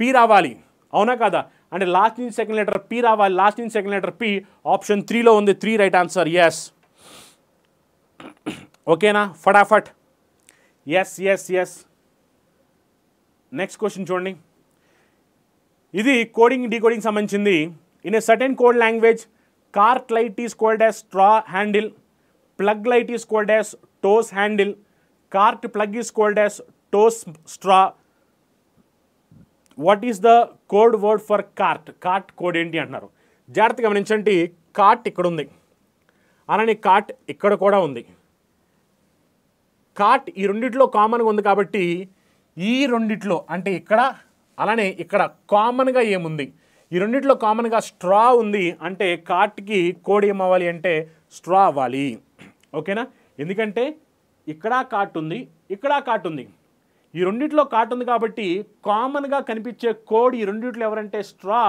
పి రావాలి అవునా కదా అంటే లాస్ట్ నుంచి సెకండ్ లెటర్ పి రావాలి లాస్ట్ నుంచి సెకండ్ లెటర్ పి ఆప్షన్ త్రీలో ఉంది త్రీ రైట్ ఆన్సర్ ఎస్ ఓకేనా ఫటాఫట్ yes yes yes next question చూడండి ఇది కోడింగ్ డీకోడింగ్ సంబంధించింది in a certain code language cart light is called as straw handle plug light is called as toes handle cart plug is called as toes straw what is the code word for cart cart code ఏంటి అంటున్నారు జాగ్రత్త గమనించండి cart ఇక్కడ ఉంది అలానే cart ఇక్కడ కూడా ఉంది కార్ట్ ఈ రెండిట్లో కామన్గా ఉంది కాబట్టి ఈ రెండిట్లో అంటే ఇక్కడ అలానే ఇక్కడ కామన్గా ఏముంది ఈ రెండింటిలో కామన్గా స్ట్రా ఉంది అంటే కాట్కి కోడి ఏమవ్వాలి అంటే స్ట్రా అవ్వాలి ఓకేనా ఎందుకంటే ఇక్కడ కాట్ ఉంది ఇక్కడ కాట్ ఉంది ఈ రెండింటిలో కాట్ ఉంది కాబట్టి కామన్గా కనిపించే కోడి ఈ రెండింటిలో ఎవరంటే స్ట్రా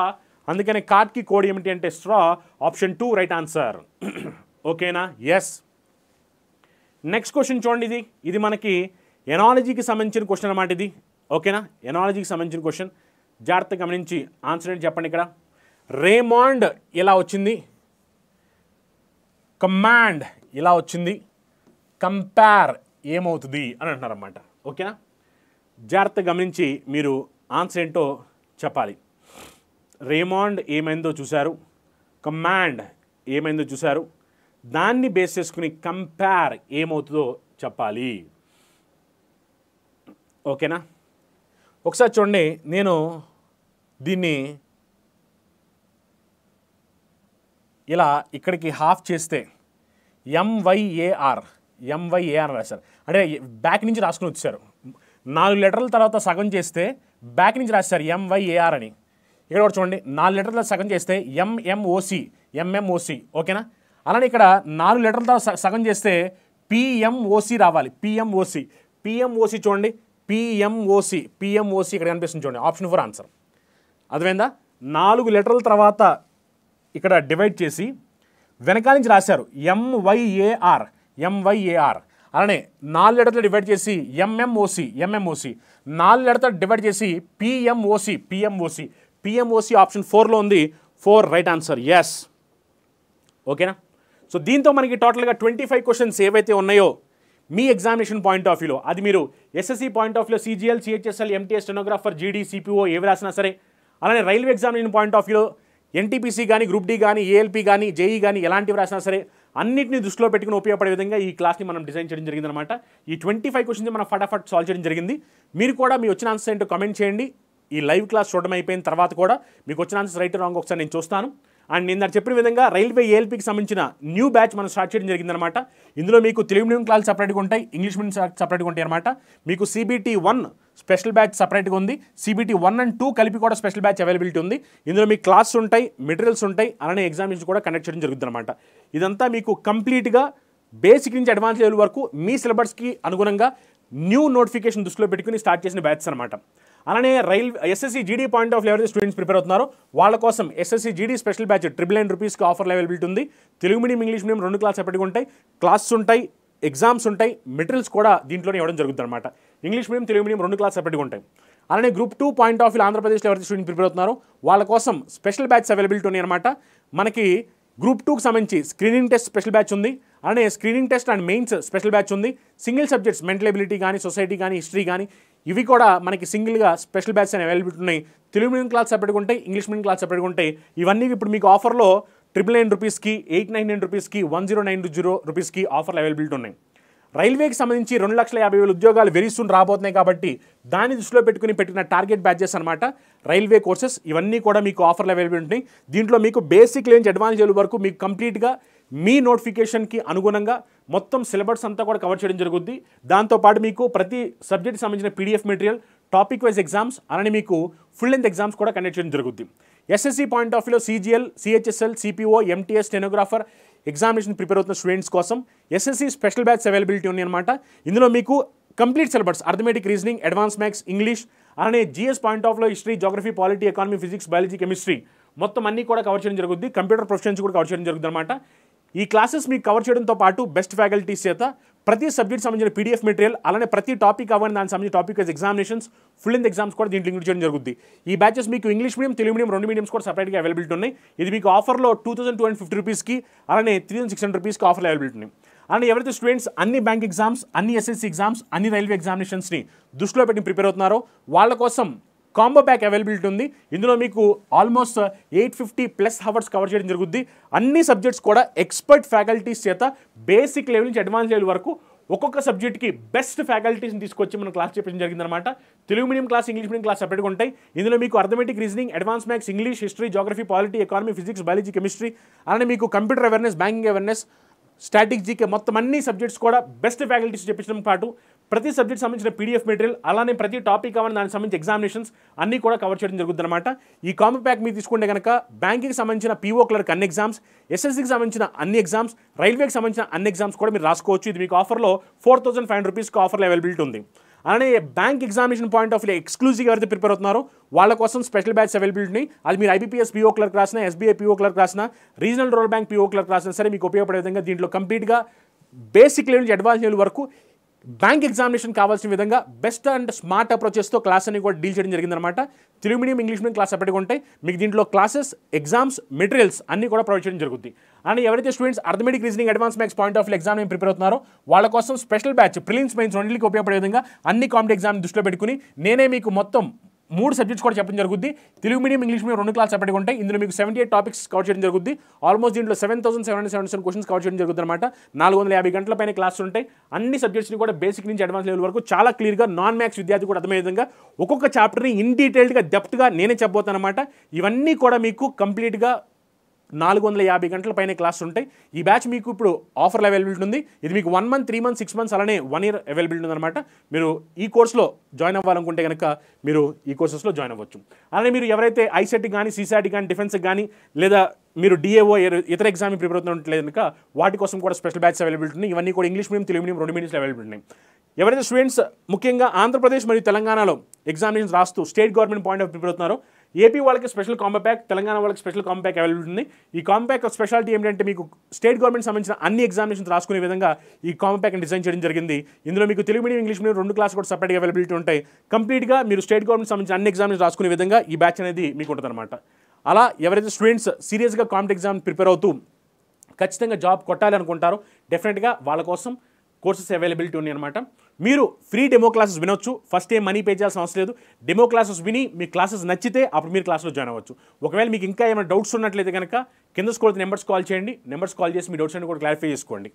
అందుకని కాట్కి కోడి ఏమిటి అంటే straw option two right answer ఓకేనా ఎస్ నెక్స్ట్ క్వశ్చన్ చూడండి ఇది ఇది మనకి ఎనాలజీకి సంబంధించిన క్వశ్చన్ అన్నమాట ఇది ఓకేనా ఎనాలజీకి సంబంధించిన క్వశ్చన్ జాగ్రత్త గమనించి ఆన్సర్ ఏంటి చెప్పండి ఇక్కడ రేమాండ్ ఇలా వచ్చింది కమాండ్ ఇలా వచ్చింది కంపేర్ ఏమవుతుంది అని అంటున్నారన్నమాట ఓకేనా జాగ్రత్త గమనించి మీరు ఆన్సర్ ఏంటో చెప్పాలి రేమాండ్ ఏమైందో చూశారు కమాండ్ ఏమైందో చూశారు దాన్ని బేస్ చేసుకుని కంపేర్ ఏమవుతుందో చెప్పాలి ఓకేనా ఒకసారి చూడండి నేను దీన్ని ఇలా ఇక్కడికి హాఫ్ చేస్తే ఎంవైఏఆర్ ఎంవైఏఆర్ రాశారు అంటే బ్యాక్ నుంచి రాసుకుని వచ్చారు నాలుగు లెటర్ల తర్వాత సగం చేస్తే బ్యాక్ నుంచి రాశారు ఎంవైఏఆర్ అని ఇక్కడ కూడా చూడండి నాలుగు లెటర్ల సగం చేస్తే ఎంఎంఓసి ఎంఎంఓసి ఓకేనా అలానే ఇక్కడ నాలుగు లెటర్ల తర్వాత సగం చేస్తే పిఎంఓసి రావాలి పిఎంఓసి పిఎంఓసి చూడండి పిఎంఓసి పిఎంఓసి ఇక్కడ కనిపిస్తుంది చూడండి ఆప్షన్ ఫోర్ ఆన్సర్ అదేవిందా నాలుగు లెటర్ల తర్వాత ఇక్కడ డివైడ్ చేసి వెనకాల నుంచి రాశారు ఎంవైఏఆర్ ఎంవైఏఆర్ అలానే నాలుగు లెటర్లు డివైడ్ చేసి ఎంఎంఓసి ఎంఎంఓసి నాలుగు లెటర్ డివైడ్ చేసి పిఎంఓసి పిఎంఓసి పిఎంఓసి ఆప్షన్ ఫోర్లో ఉంది ఫోర్ రైట్ ఆన్సర్ ఎస్ ఓకేనా సో దీంతో మనకి టోటల్గా ట్వంటీ ఫైవ్ క్వశ్చన్స్ ఏవైతే ఉన్నాయో మీ ఎగ్జామినేషన్ పాయింట్ ఆఫ్ వ్యూలో అది మీరు ఎస్ఎస్సి పాయింట్ ఆఫ్ వ్యూలో CGL CHSL MTS stenographer GD CPO ఏవి రాసినా సరే అలానే రైల్వే ఎగ్జామినేషన్ పాయింట్ ఆఫ్ వ్యూలో ఎన్టీపీసీ కానీ గ్రూప్ డి కానీ ఏఎల్పీ కానీ జేఈ కానీ ఎలాంటివి రాసినా సరే అన్నింటిని దృష్టిలో పెట్టుకుని ఉపయోగపడే విధంగా ఈ క్లాస్ని మనం డిజైన్ చేయడం జరిగిందనమాట ఈ ట్వంటీ ఫైవ్ క్వశ్చన్స్ మనం ఫటాఫట్ సాల్వ్ చేయడం జరిగింది మీరు కూడా మీ వచ్చిన ఆన్సర్ ఏంటో కమెంట్ చేయండి ఈ లైవ్ క్లాస్ చూడడం అయిపోయిన తర్వాత కూడా మీకు వచ్చిన ఆన్సర్ రైట్ రాంగ్ ఒకసారి నేను చూస్తాను అండ్ నేను దాని చెప్పిన విధంగా రైల్వే ఏఎల్పీకి సంబంధించిన న్యూ బ్యాచ్ మనం స్టార్ట్ చేయడం జరిగిందనమాట ఇందులో మీకు తెలుగు మీడియం క్లాస్ సపరేట్గా ఉంటాయి ఇంగ్లీష్ మీడియం సపరేట్గా ఉంటాయి అనమాట మీకు సిబిటీ వన్ స్పెషల్ బ్యాచ్ సపరేట్గా ఉంది సిబిటీ వన్ అండ్ టూ కలిపి కూడా స్పెషల్ బ్యాచ్ అవైలబిలిటీ ఉంది ఇందులో మీకు క్లాస్ ఉంటాయి మెటీరియల్స్ ఉంటాయి అలానే ఎగ్జామినేషన్ కూడా కండక్ట్ చేయడం జరుగుతుందన్నమాట ఇదంతా మీకు కంప్లీట్గా బేసిక్ నుంచి అడ్వాన్స్ లెవెల్ వరకు మీ సిలబస్కి అనుగుణంగా న్యూ నోటిఫికేషన్ దృష్టిలో పెట్టుకుని స్టార్ట్ చేసిన బ్యాచ్స్ అనమాట అలానే rail SSC GD point of ఎవరైతే స్టూడెంట్స్ ప్రిపేర్ అవుతున్నారో వాళ్ళ కోసం SSC GD special batch triple nine రూపీస్కి ఆఫర్ అవైలబిలిటీ ఉంది తెలుగు మీడియం ఇంగ్లీష్ మీడియం రెండు క్లాస్ ఎప్పటికీ ఉంటాయి క్లాస్ ఉంటాయి ఎగ్జామ్స్ ఉంటాయి మెటీరియల్స్ కూడా దీంట్లోనే ఇవ్వడం జరుగుతుంది అనమాట ఇంగ్లీష్ మీడియం తెలుగు మీడియం రెండు క్లాస్ ఎప్పటికీ ఉంటాయి అలానే group two point of view ఆంధ్రప్రదేశ్లో ఎవరైతే స్టూడెంట్ ప్రిపేర్ అవుతున్నారో వాళ్ళ కోసం స్పెషల్ బ్యాచ్ అవైలబిలిటీ ఉన్నాయి అనమాట మనకి గ్రూప్ టూకి సంబంధించి స్క్రీనింగ్ టెస్ట్ స్పెషల్ బ్యాచ్ ఉంది అలానే screening test and mains special batch ఉంది సింగిల్ సబ్జెక్ట్స్ మెంటల్ ఎబిలిటీ కానీ సొసైటీ కానీ హిస్టరీ కానీ ఇవి కూడా మనకి సింగిల్గా స్పెషల్ బ్యాచ్ అని అవైలబిలిటీ ఉన్నాయి తెలుగు మీడియం క్లాస్ సెపరేట్గా ఉంటాయి ఇంగ్లీష్ మీడియం క్లాస్ సెపరేట్గా ఉంటాయి ఇవన్నీ ఇప్పుడు మీకు ఆఫర్లో ట్రిపుల్ నైన్ రూపీస్కి ఎయిట్ నైన్ నైన్ రూపీస్కి వన్ జీరో నైన్ జీరో రూపీస్కి ఆఫర్లు అవైలబిలిటీ ఉన్నాయి రైల్వేకి సంబంధించి రెండు లక్షల యాభై వేల ఉద్యోగాలు వెరీ సూన్ రాబోతున్నాయి కాబట్టి దాన్ని దృష్టిలో పెట్టుకుని పెట్టిన టార్గెట్ బ్యాచెస్ అనమాట రైల్వే కోర్సెస్ ఇవన్నీ కూడా మీకు ఆఫర్లు అవైలబుల్ ఉంటాయి దీంట్లో మీకు బేసిక్ లేని అడ్వాన్స్ లెవెల్ వరకు మీకు కంప్లీట్గా మీ నోటిఫికేషన్కి అనుగుణంగా మొత్తం సిలబస్ అంతా కూడా కవర్ చేయడం జరుగుద్ది దాంతోపాటు మీకు ప్రతి సబ్జెక్ట్ సంబంధించిన PDF material topic wise exams అలానే మీకు ఫుల్ లెంత్ ఎగ్జామ్స్ కూడా కండక్ట్ చేయడం జరుగుద్ది ఎస్ఎస్సి పాయింట్ ఆఫ్ వ్యూలో CGL CHSL CPO MTS stenographer examination prepare అవుతున్న స్టూడెంట్స్ కోసం ఎస్ఎస్సి స్పెషల్ బ్యాచ్ అవైలబిలిటీ ఉన్నాయి అనమాట ఇందులో మీకు complete syllabus arithmetic reasoning advance maths English అలానే జిఎస్ పాయింట్ ఆఫ్లో history geography polity economy physics biology chemistry మొత్తం అన్నీ కూడా కవర్ చేయడం జరుగుద్ది కంప్యూటర్ ప్రొఫెషన్స్ కూడా కవర్ చేయడం జరుగుతుంది అనమాట ఈ క్లాసెస్ మీకు కవర్ చేయడంతో పాటు బెస్ట్ ఫ్యాకల్టీస్ చేత ప్రతి సబ్జెక్ట్ సంబంధించిన పీడిఎఫ్ మెటీరియల్ అలానే ప్రతి టాపిక్ అవ్వని దానికి సంబంధించిన topic wise examinations full in exams కూడా దీంట్లో ఇంక్లూడ్ చేయడం జరుగుతుంది ఈ బ్యాచెస్ మీకు ఇంగ్లీష్ మీడియం తెలుగు మీడియం రెండు మీడియంస్ కూడా సపరేట్గా అవైలబిలిటీ ఉన్నాయి ఇది మీకు ఆఫర్లో two thousand two hundred fifty రూపీస్కి అలానే త్రీ థౌసండ్ సిక్స్ హండ్రెడ్ రూపీస్కి ఆఫర్ అవైలబిలిటీ ఉన్నాయి అలానే ఎవరైతే స్టూడెంట్స్ అన్ని బ్యాంక్ ఎగ్జామ్స్ అన్ని ఎస్ఎస్సీ ఎగ్జామ్స్ అన్ని రైల్వే ఎగ్జామినేషన్స్ని దృష్టిలో పెట్టి ప్రిపేర్ అవుతున్నారో వాళ్ళ కోసం కాంబో ప్యాక్ అవైలబిలిటీ ఉంది ఇందులో మీకు almost eight fifty plus hours cover చేయడం జరుగుద్ది అన్ని సబ్జెక్ట్స్ కూడా ఎక్స్పర్ట్ ఫ్యాకల్టీస్ చేత బేసిక్ లెవెల్ నుంచి అడ్వాన్స్ లెవెల్ వరకు ఒక్కొక్క సబ్జెక్ట్కి బెస్ట్ ఫ్యాకల్టీస్ని తీసుకొచ్చి మనం క్లాస్ చెప్పించడం జరిగిందనమాట Telugu medium class English medium class సపరేట్గా ఉంటాయి ఇందులో మీకు arithmetic reasoning advance maths English history geography polity economy physics biology chemistry అలానే మీకు computer awareness banking awareness GK మొత్తం అన్ని సబ్జెక్ట్స్ కూడా బెస్ట్ ఫ్యాకల్టీస్ చెప్పించడం పాటు ప్రతి సబ్జెక్ట్ సంబంధించిన పీడిఎఫ్ మెటీరియల్ అలానే ప్రతి టాపిక్ కావాలని దానికి సంబంధించి ఎగ్జామినేషన్స్ అన్నీ కూడా కవర్ చేయడం జరుగుతుంది అనమాట ఈ కాంబో ప్యాక్ మీరు తీసుకుంటే కనుక బ్యాంకింగ్కి సంబంధించిన పీఓ క్లర్క్ అన్ని ఎగ్జామ్స్ ఎస్ఎస్సికి సంబంధించిన అన్ని ఎగ్జామ్స్ రైల్వేకి సంబంధించిన అన్ని ఎగ్జామ్స్ కూడా మీరు రాసుకోవచ్చు ఇది మీకు ఆఫర్లో ఫోర్ థౌసండ్ ఫైవ్ హండ్రెడ్ రూపీస్కి ఆఫర్లో అవైలబిలిటీ ఉంది అలానే bank examination point of view exclusive ఎవరైతే ప్రిపేర్ అవుతున్నారో వాళ్ళ కోసం స్పెషల్ బ్యాచ్ అవైలబిలిటీ అది మీరు ఐబీపీఎస్ పీఓ క్లర్క్ రాసిన ఎస్బీఐ పీఓ క్లర్క్ రాసిన regional rural bank PO clerk రాసినా సరే మీకు ఉపయోగపడే విధంగా దీంట్లో కంప్లీట్గా బేసిక్ లెవెల్ నుంచి అడ్వాన్స్ లెవెల్ వరకు బ్యాంక్ ఎగ్జామినేషన్ కావాల్సిన విధంగా బెస్ట్ అండ్ స్మార్ట్ అప్రోచెస్తో క్లాస్ అని కూడా డీల్ చేయడం జరిగిందనమాట Telugu medium English medium class సెపరేట్గా ఉంటాయి మీకు దీంట్లో క్లాసెస్ ఎగ్జామ్స్ మెటీరియల్స్ అన్ని కూడా ప్రొవైడ్ చేయడం జరుగుతుంది అండ్ ఎవరైతే students arithmetic reasoning advance maths point of exam ఏం ప్రిపేర్ అవుతున్నారో వాళ్ళ కోసం స్పెషల్ బ్యాచ్ ప్రిలిమ్స్ మెయిన్స్ రెండింటికి ఉపయోగపడే విధంగా అన్ని కాంపిటీ ఎగ్జామ్ దృష్టిలో పెట్టుకుని నేనే మీకు మొత్తం మూడు సబ్జెక్ట్స్ కూడా చెప్పడం జరుగుద్ది తెలుగు మీడియం ఇంగ్లీష్ మీడియం రెండు క్లాస్ సెపరేట్గా ఉంటాయి ఇందులో మీకు సెవెంటీ ఎయిట్ టాపిక్స్ కవర్ చేయడం జరుగుద్ది ఆల్మోస్ట్ దీంట్లో seven thousand seven hundred seven seven questions cover చేయడం జరుగుతుంది అనమాట నాలుగు వందల యాభై గంటల పైన క్లాస్ ఉంటాయి అన్ని సబ్జెక్ట్స్ని కూడా బేసిక్ నుంచి అడ్వాన్స్ లెవెల్ వరకు చాలా క్లియర్గా నాన్ మ్యాథ్స్ విద్యార్థి కూడా అర్థమయ్యే విధంగా ఒక్కొక్క చాప్టర్ని ఇన్ డీటెయిల్డ్గా డెప్త్గా నేనే చెప్పబోతాను అనమాట ఇవన్నీ కూడా మీకు కంప్లీట్గా నాలుగు వందల యాభై గంటల పైన క్లాస్ ఉంటాయి ఈ బ్యాచ్ మీకు ఇప్పుడు ఆఫర్లు అవైలబిలిటీ ఉంది ఇది మీకు one month three month six months అలానే వన్ ఇయర్ అవైలబిలిటీ ఉందన్నమాట మీరు ఈ కోర్సులో జాయిన్ అవ్వాలనుకుంటే కనుక మీరు ఈ కోర్సెస్లో జాయిన్ అవ్వచ్చు అలానే మీరు ఎవరైతే ఐసెట్ కానీ సీసెట్ కానీ డిఫెన్స్కి కానీ లేదా మీరు డిఏఓ ఇతర ఎగ్జామ్ ప్రిపేర్ అవుతున్నట్లేదు కనుక వాటి కోసం కూడా స్పెషల్ బ్యాచ్ అవైలబిలిటీ ఉన్నాయి ఇవన్నీ కూడా ఇంగ్లీష్ మీడియం తెలుగు మీడియం రెండు మీడియంస్లో అవైలబిలిటీ ఉన్నాయి ఎవరైతే స్టూడెంట్స్ ముఖ్యంగా ఆంధ్రప్రదేశ్ మరియు తెలంగాణలో ఎగ్జామినేషన్స్ రాస్తూ state government point of prepare అవుతున్నారో ఏపీ వాళ్ళకి స్పెషల్ కాంబోప్యాక్ తెలంగాణ వాళ్ళకి స్పెషల్ కాంబోప్యాక్ అవైలబుల్ ఉంది ఈ కాంబోప్యాక్ స్పెషాలిటీ ఏంటంటే మీకు స్టేట్ గవర్నమెంట్ సంబంధించిన అన్ని ఎగ్జామినేషన్స్ రాసుకునే విధంగా ఈ కాంబోప్యాక్ని డిజైన్ చేయడం జరిగింది ఇందులో మీకు తెలుగు మీడియం ఇంగ్లీష్ మీడియం రెండు క్లాస్ కూడా సపరేట్గా అవైలబిలిటీ ఉంటాయి కంప్లీట్గా మీరు స్టేట్ గవర్నమెంట్ సంబంధించిన అన్ని ఎగ్జామ్స్ రాసుకునే విధంగా ఈ బ్యాచ్ అనేది మీకు ఉంటుందన్నమాట అలా ఎవరైతే స్టూడెంట్స్ సీరియస్గా కాంపిట్ ఎగ్జామ్ ప్రిపేర్ అవుతూ ఖచ్చితంగా జాబ్ కొట్టాలి అనుకుంటారో డెఫినెట్గా వాళ్ళ కోసం కోర్సెస్ అవైలబిలిటీ ఉన్నాయి అనమాట మీరు ఫ్రీ డెమో క్లాసెస్ వినొచ్చు ఫస్ట్ ఏం మనీ పే చేయాల్సిన అవసరం లేదు డెమో క్లాసెస్ విని మీ క్లాసెస్ నచ్చితే అప్పుడు మీరు క్లాస్లో జాయిన్ అవ్వచ్చు ఒకవేళ మీకు ఇంకా ఏమైనా డౌట్స్ ఉన్నట్లయితే కనుక కింద స్కూల్ నెంబర్స్ కాల్ చేయండి నెంబర్స్ కాల్ చేసి మీ డౌట్స్ అన్ని కూడా క్లారిఫై చేసుకోండి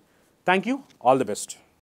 thank you all the best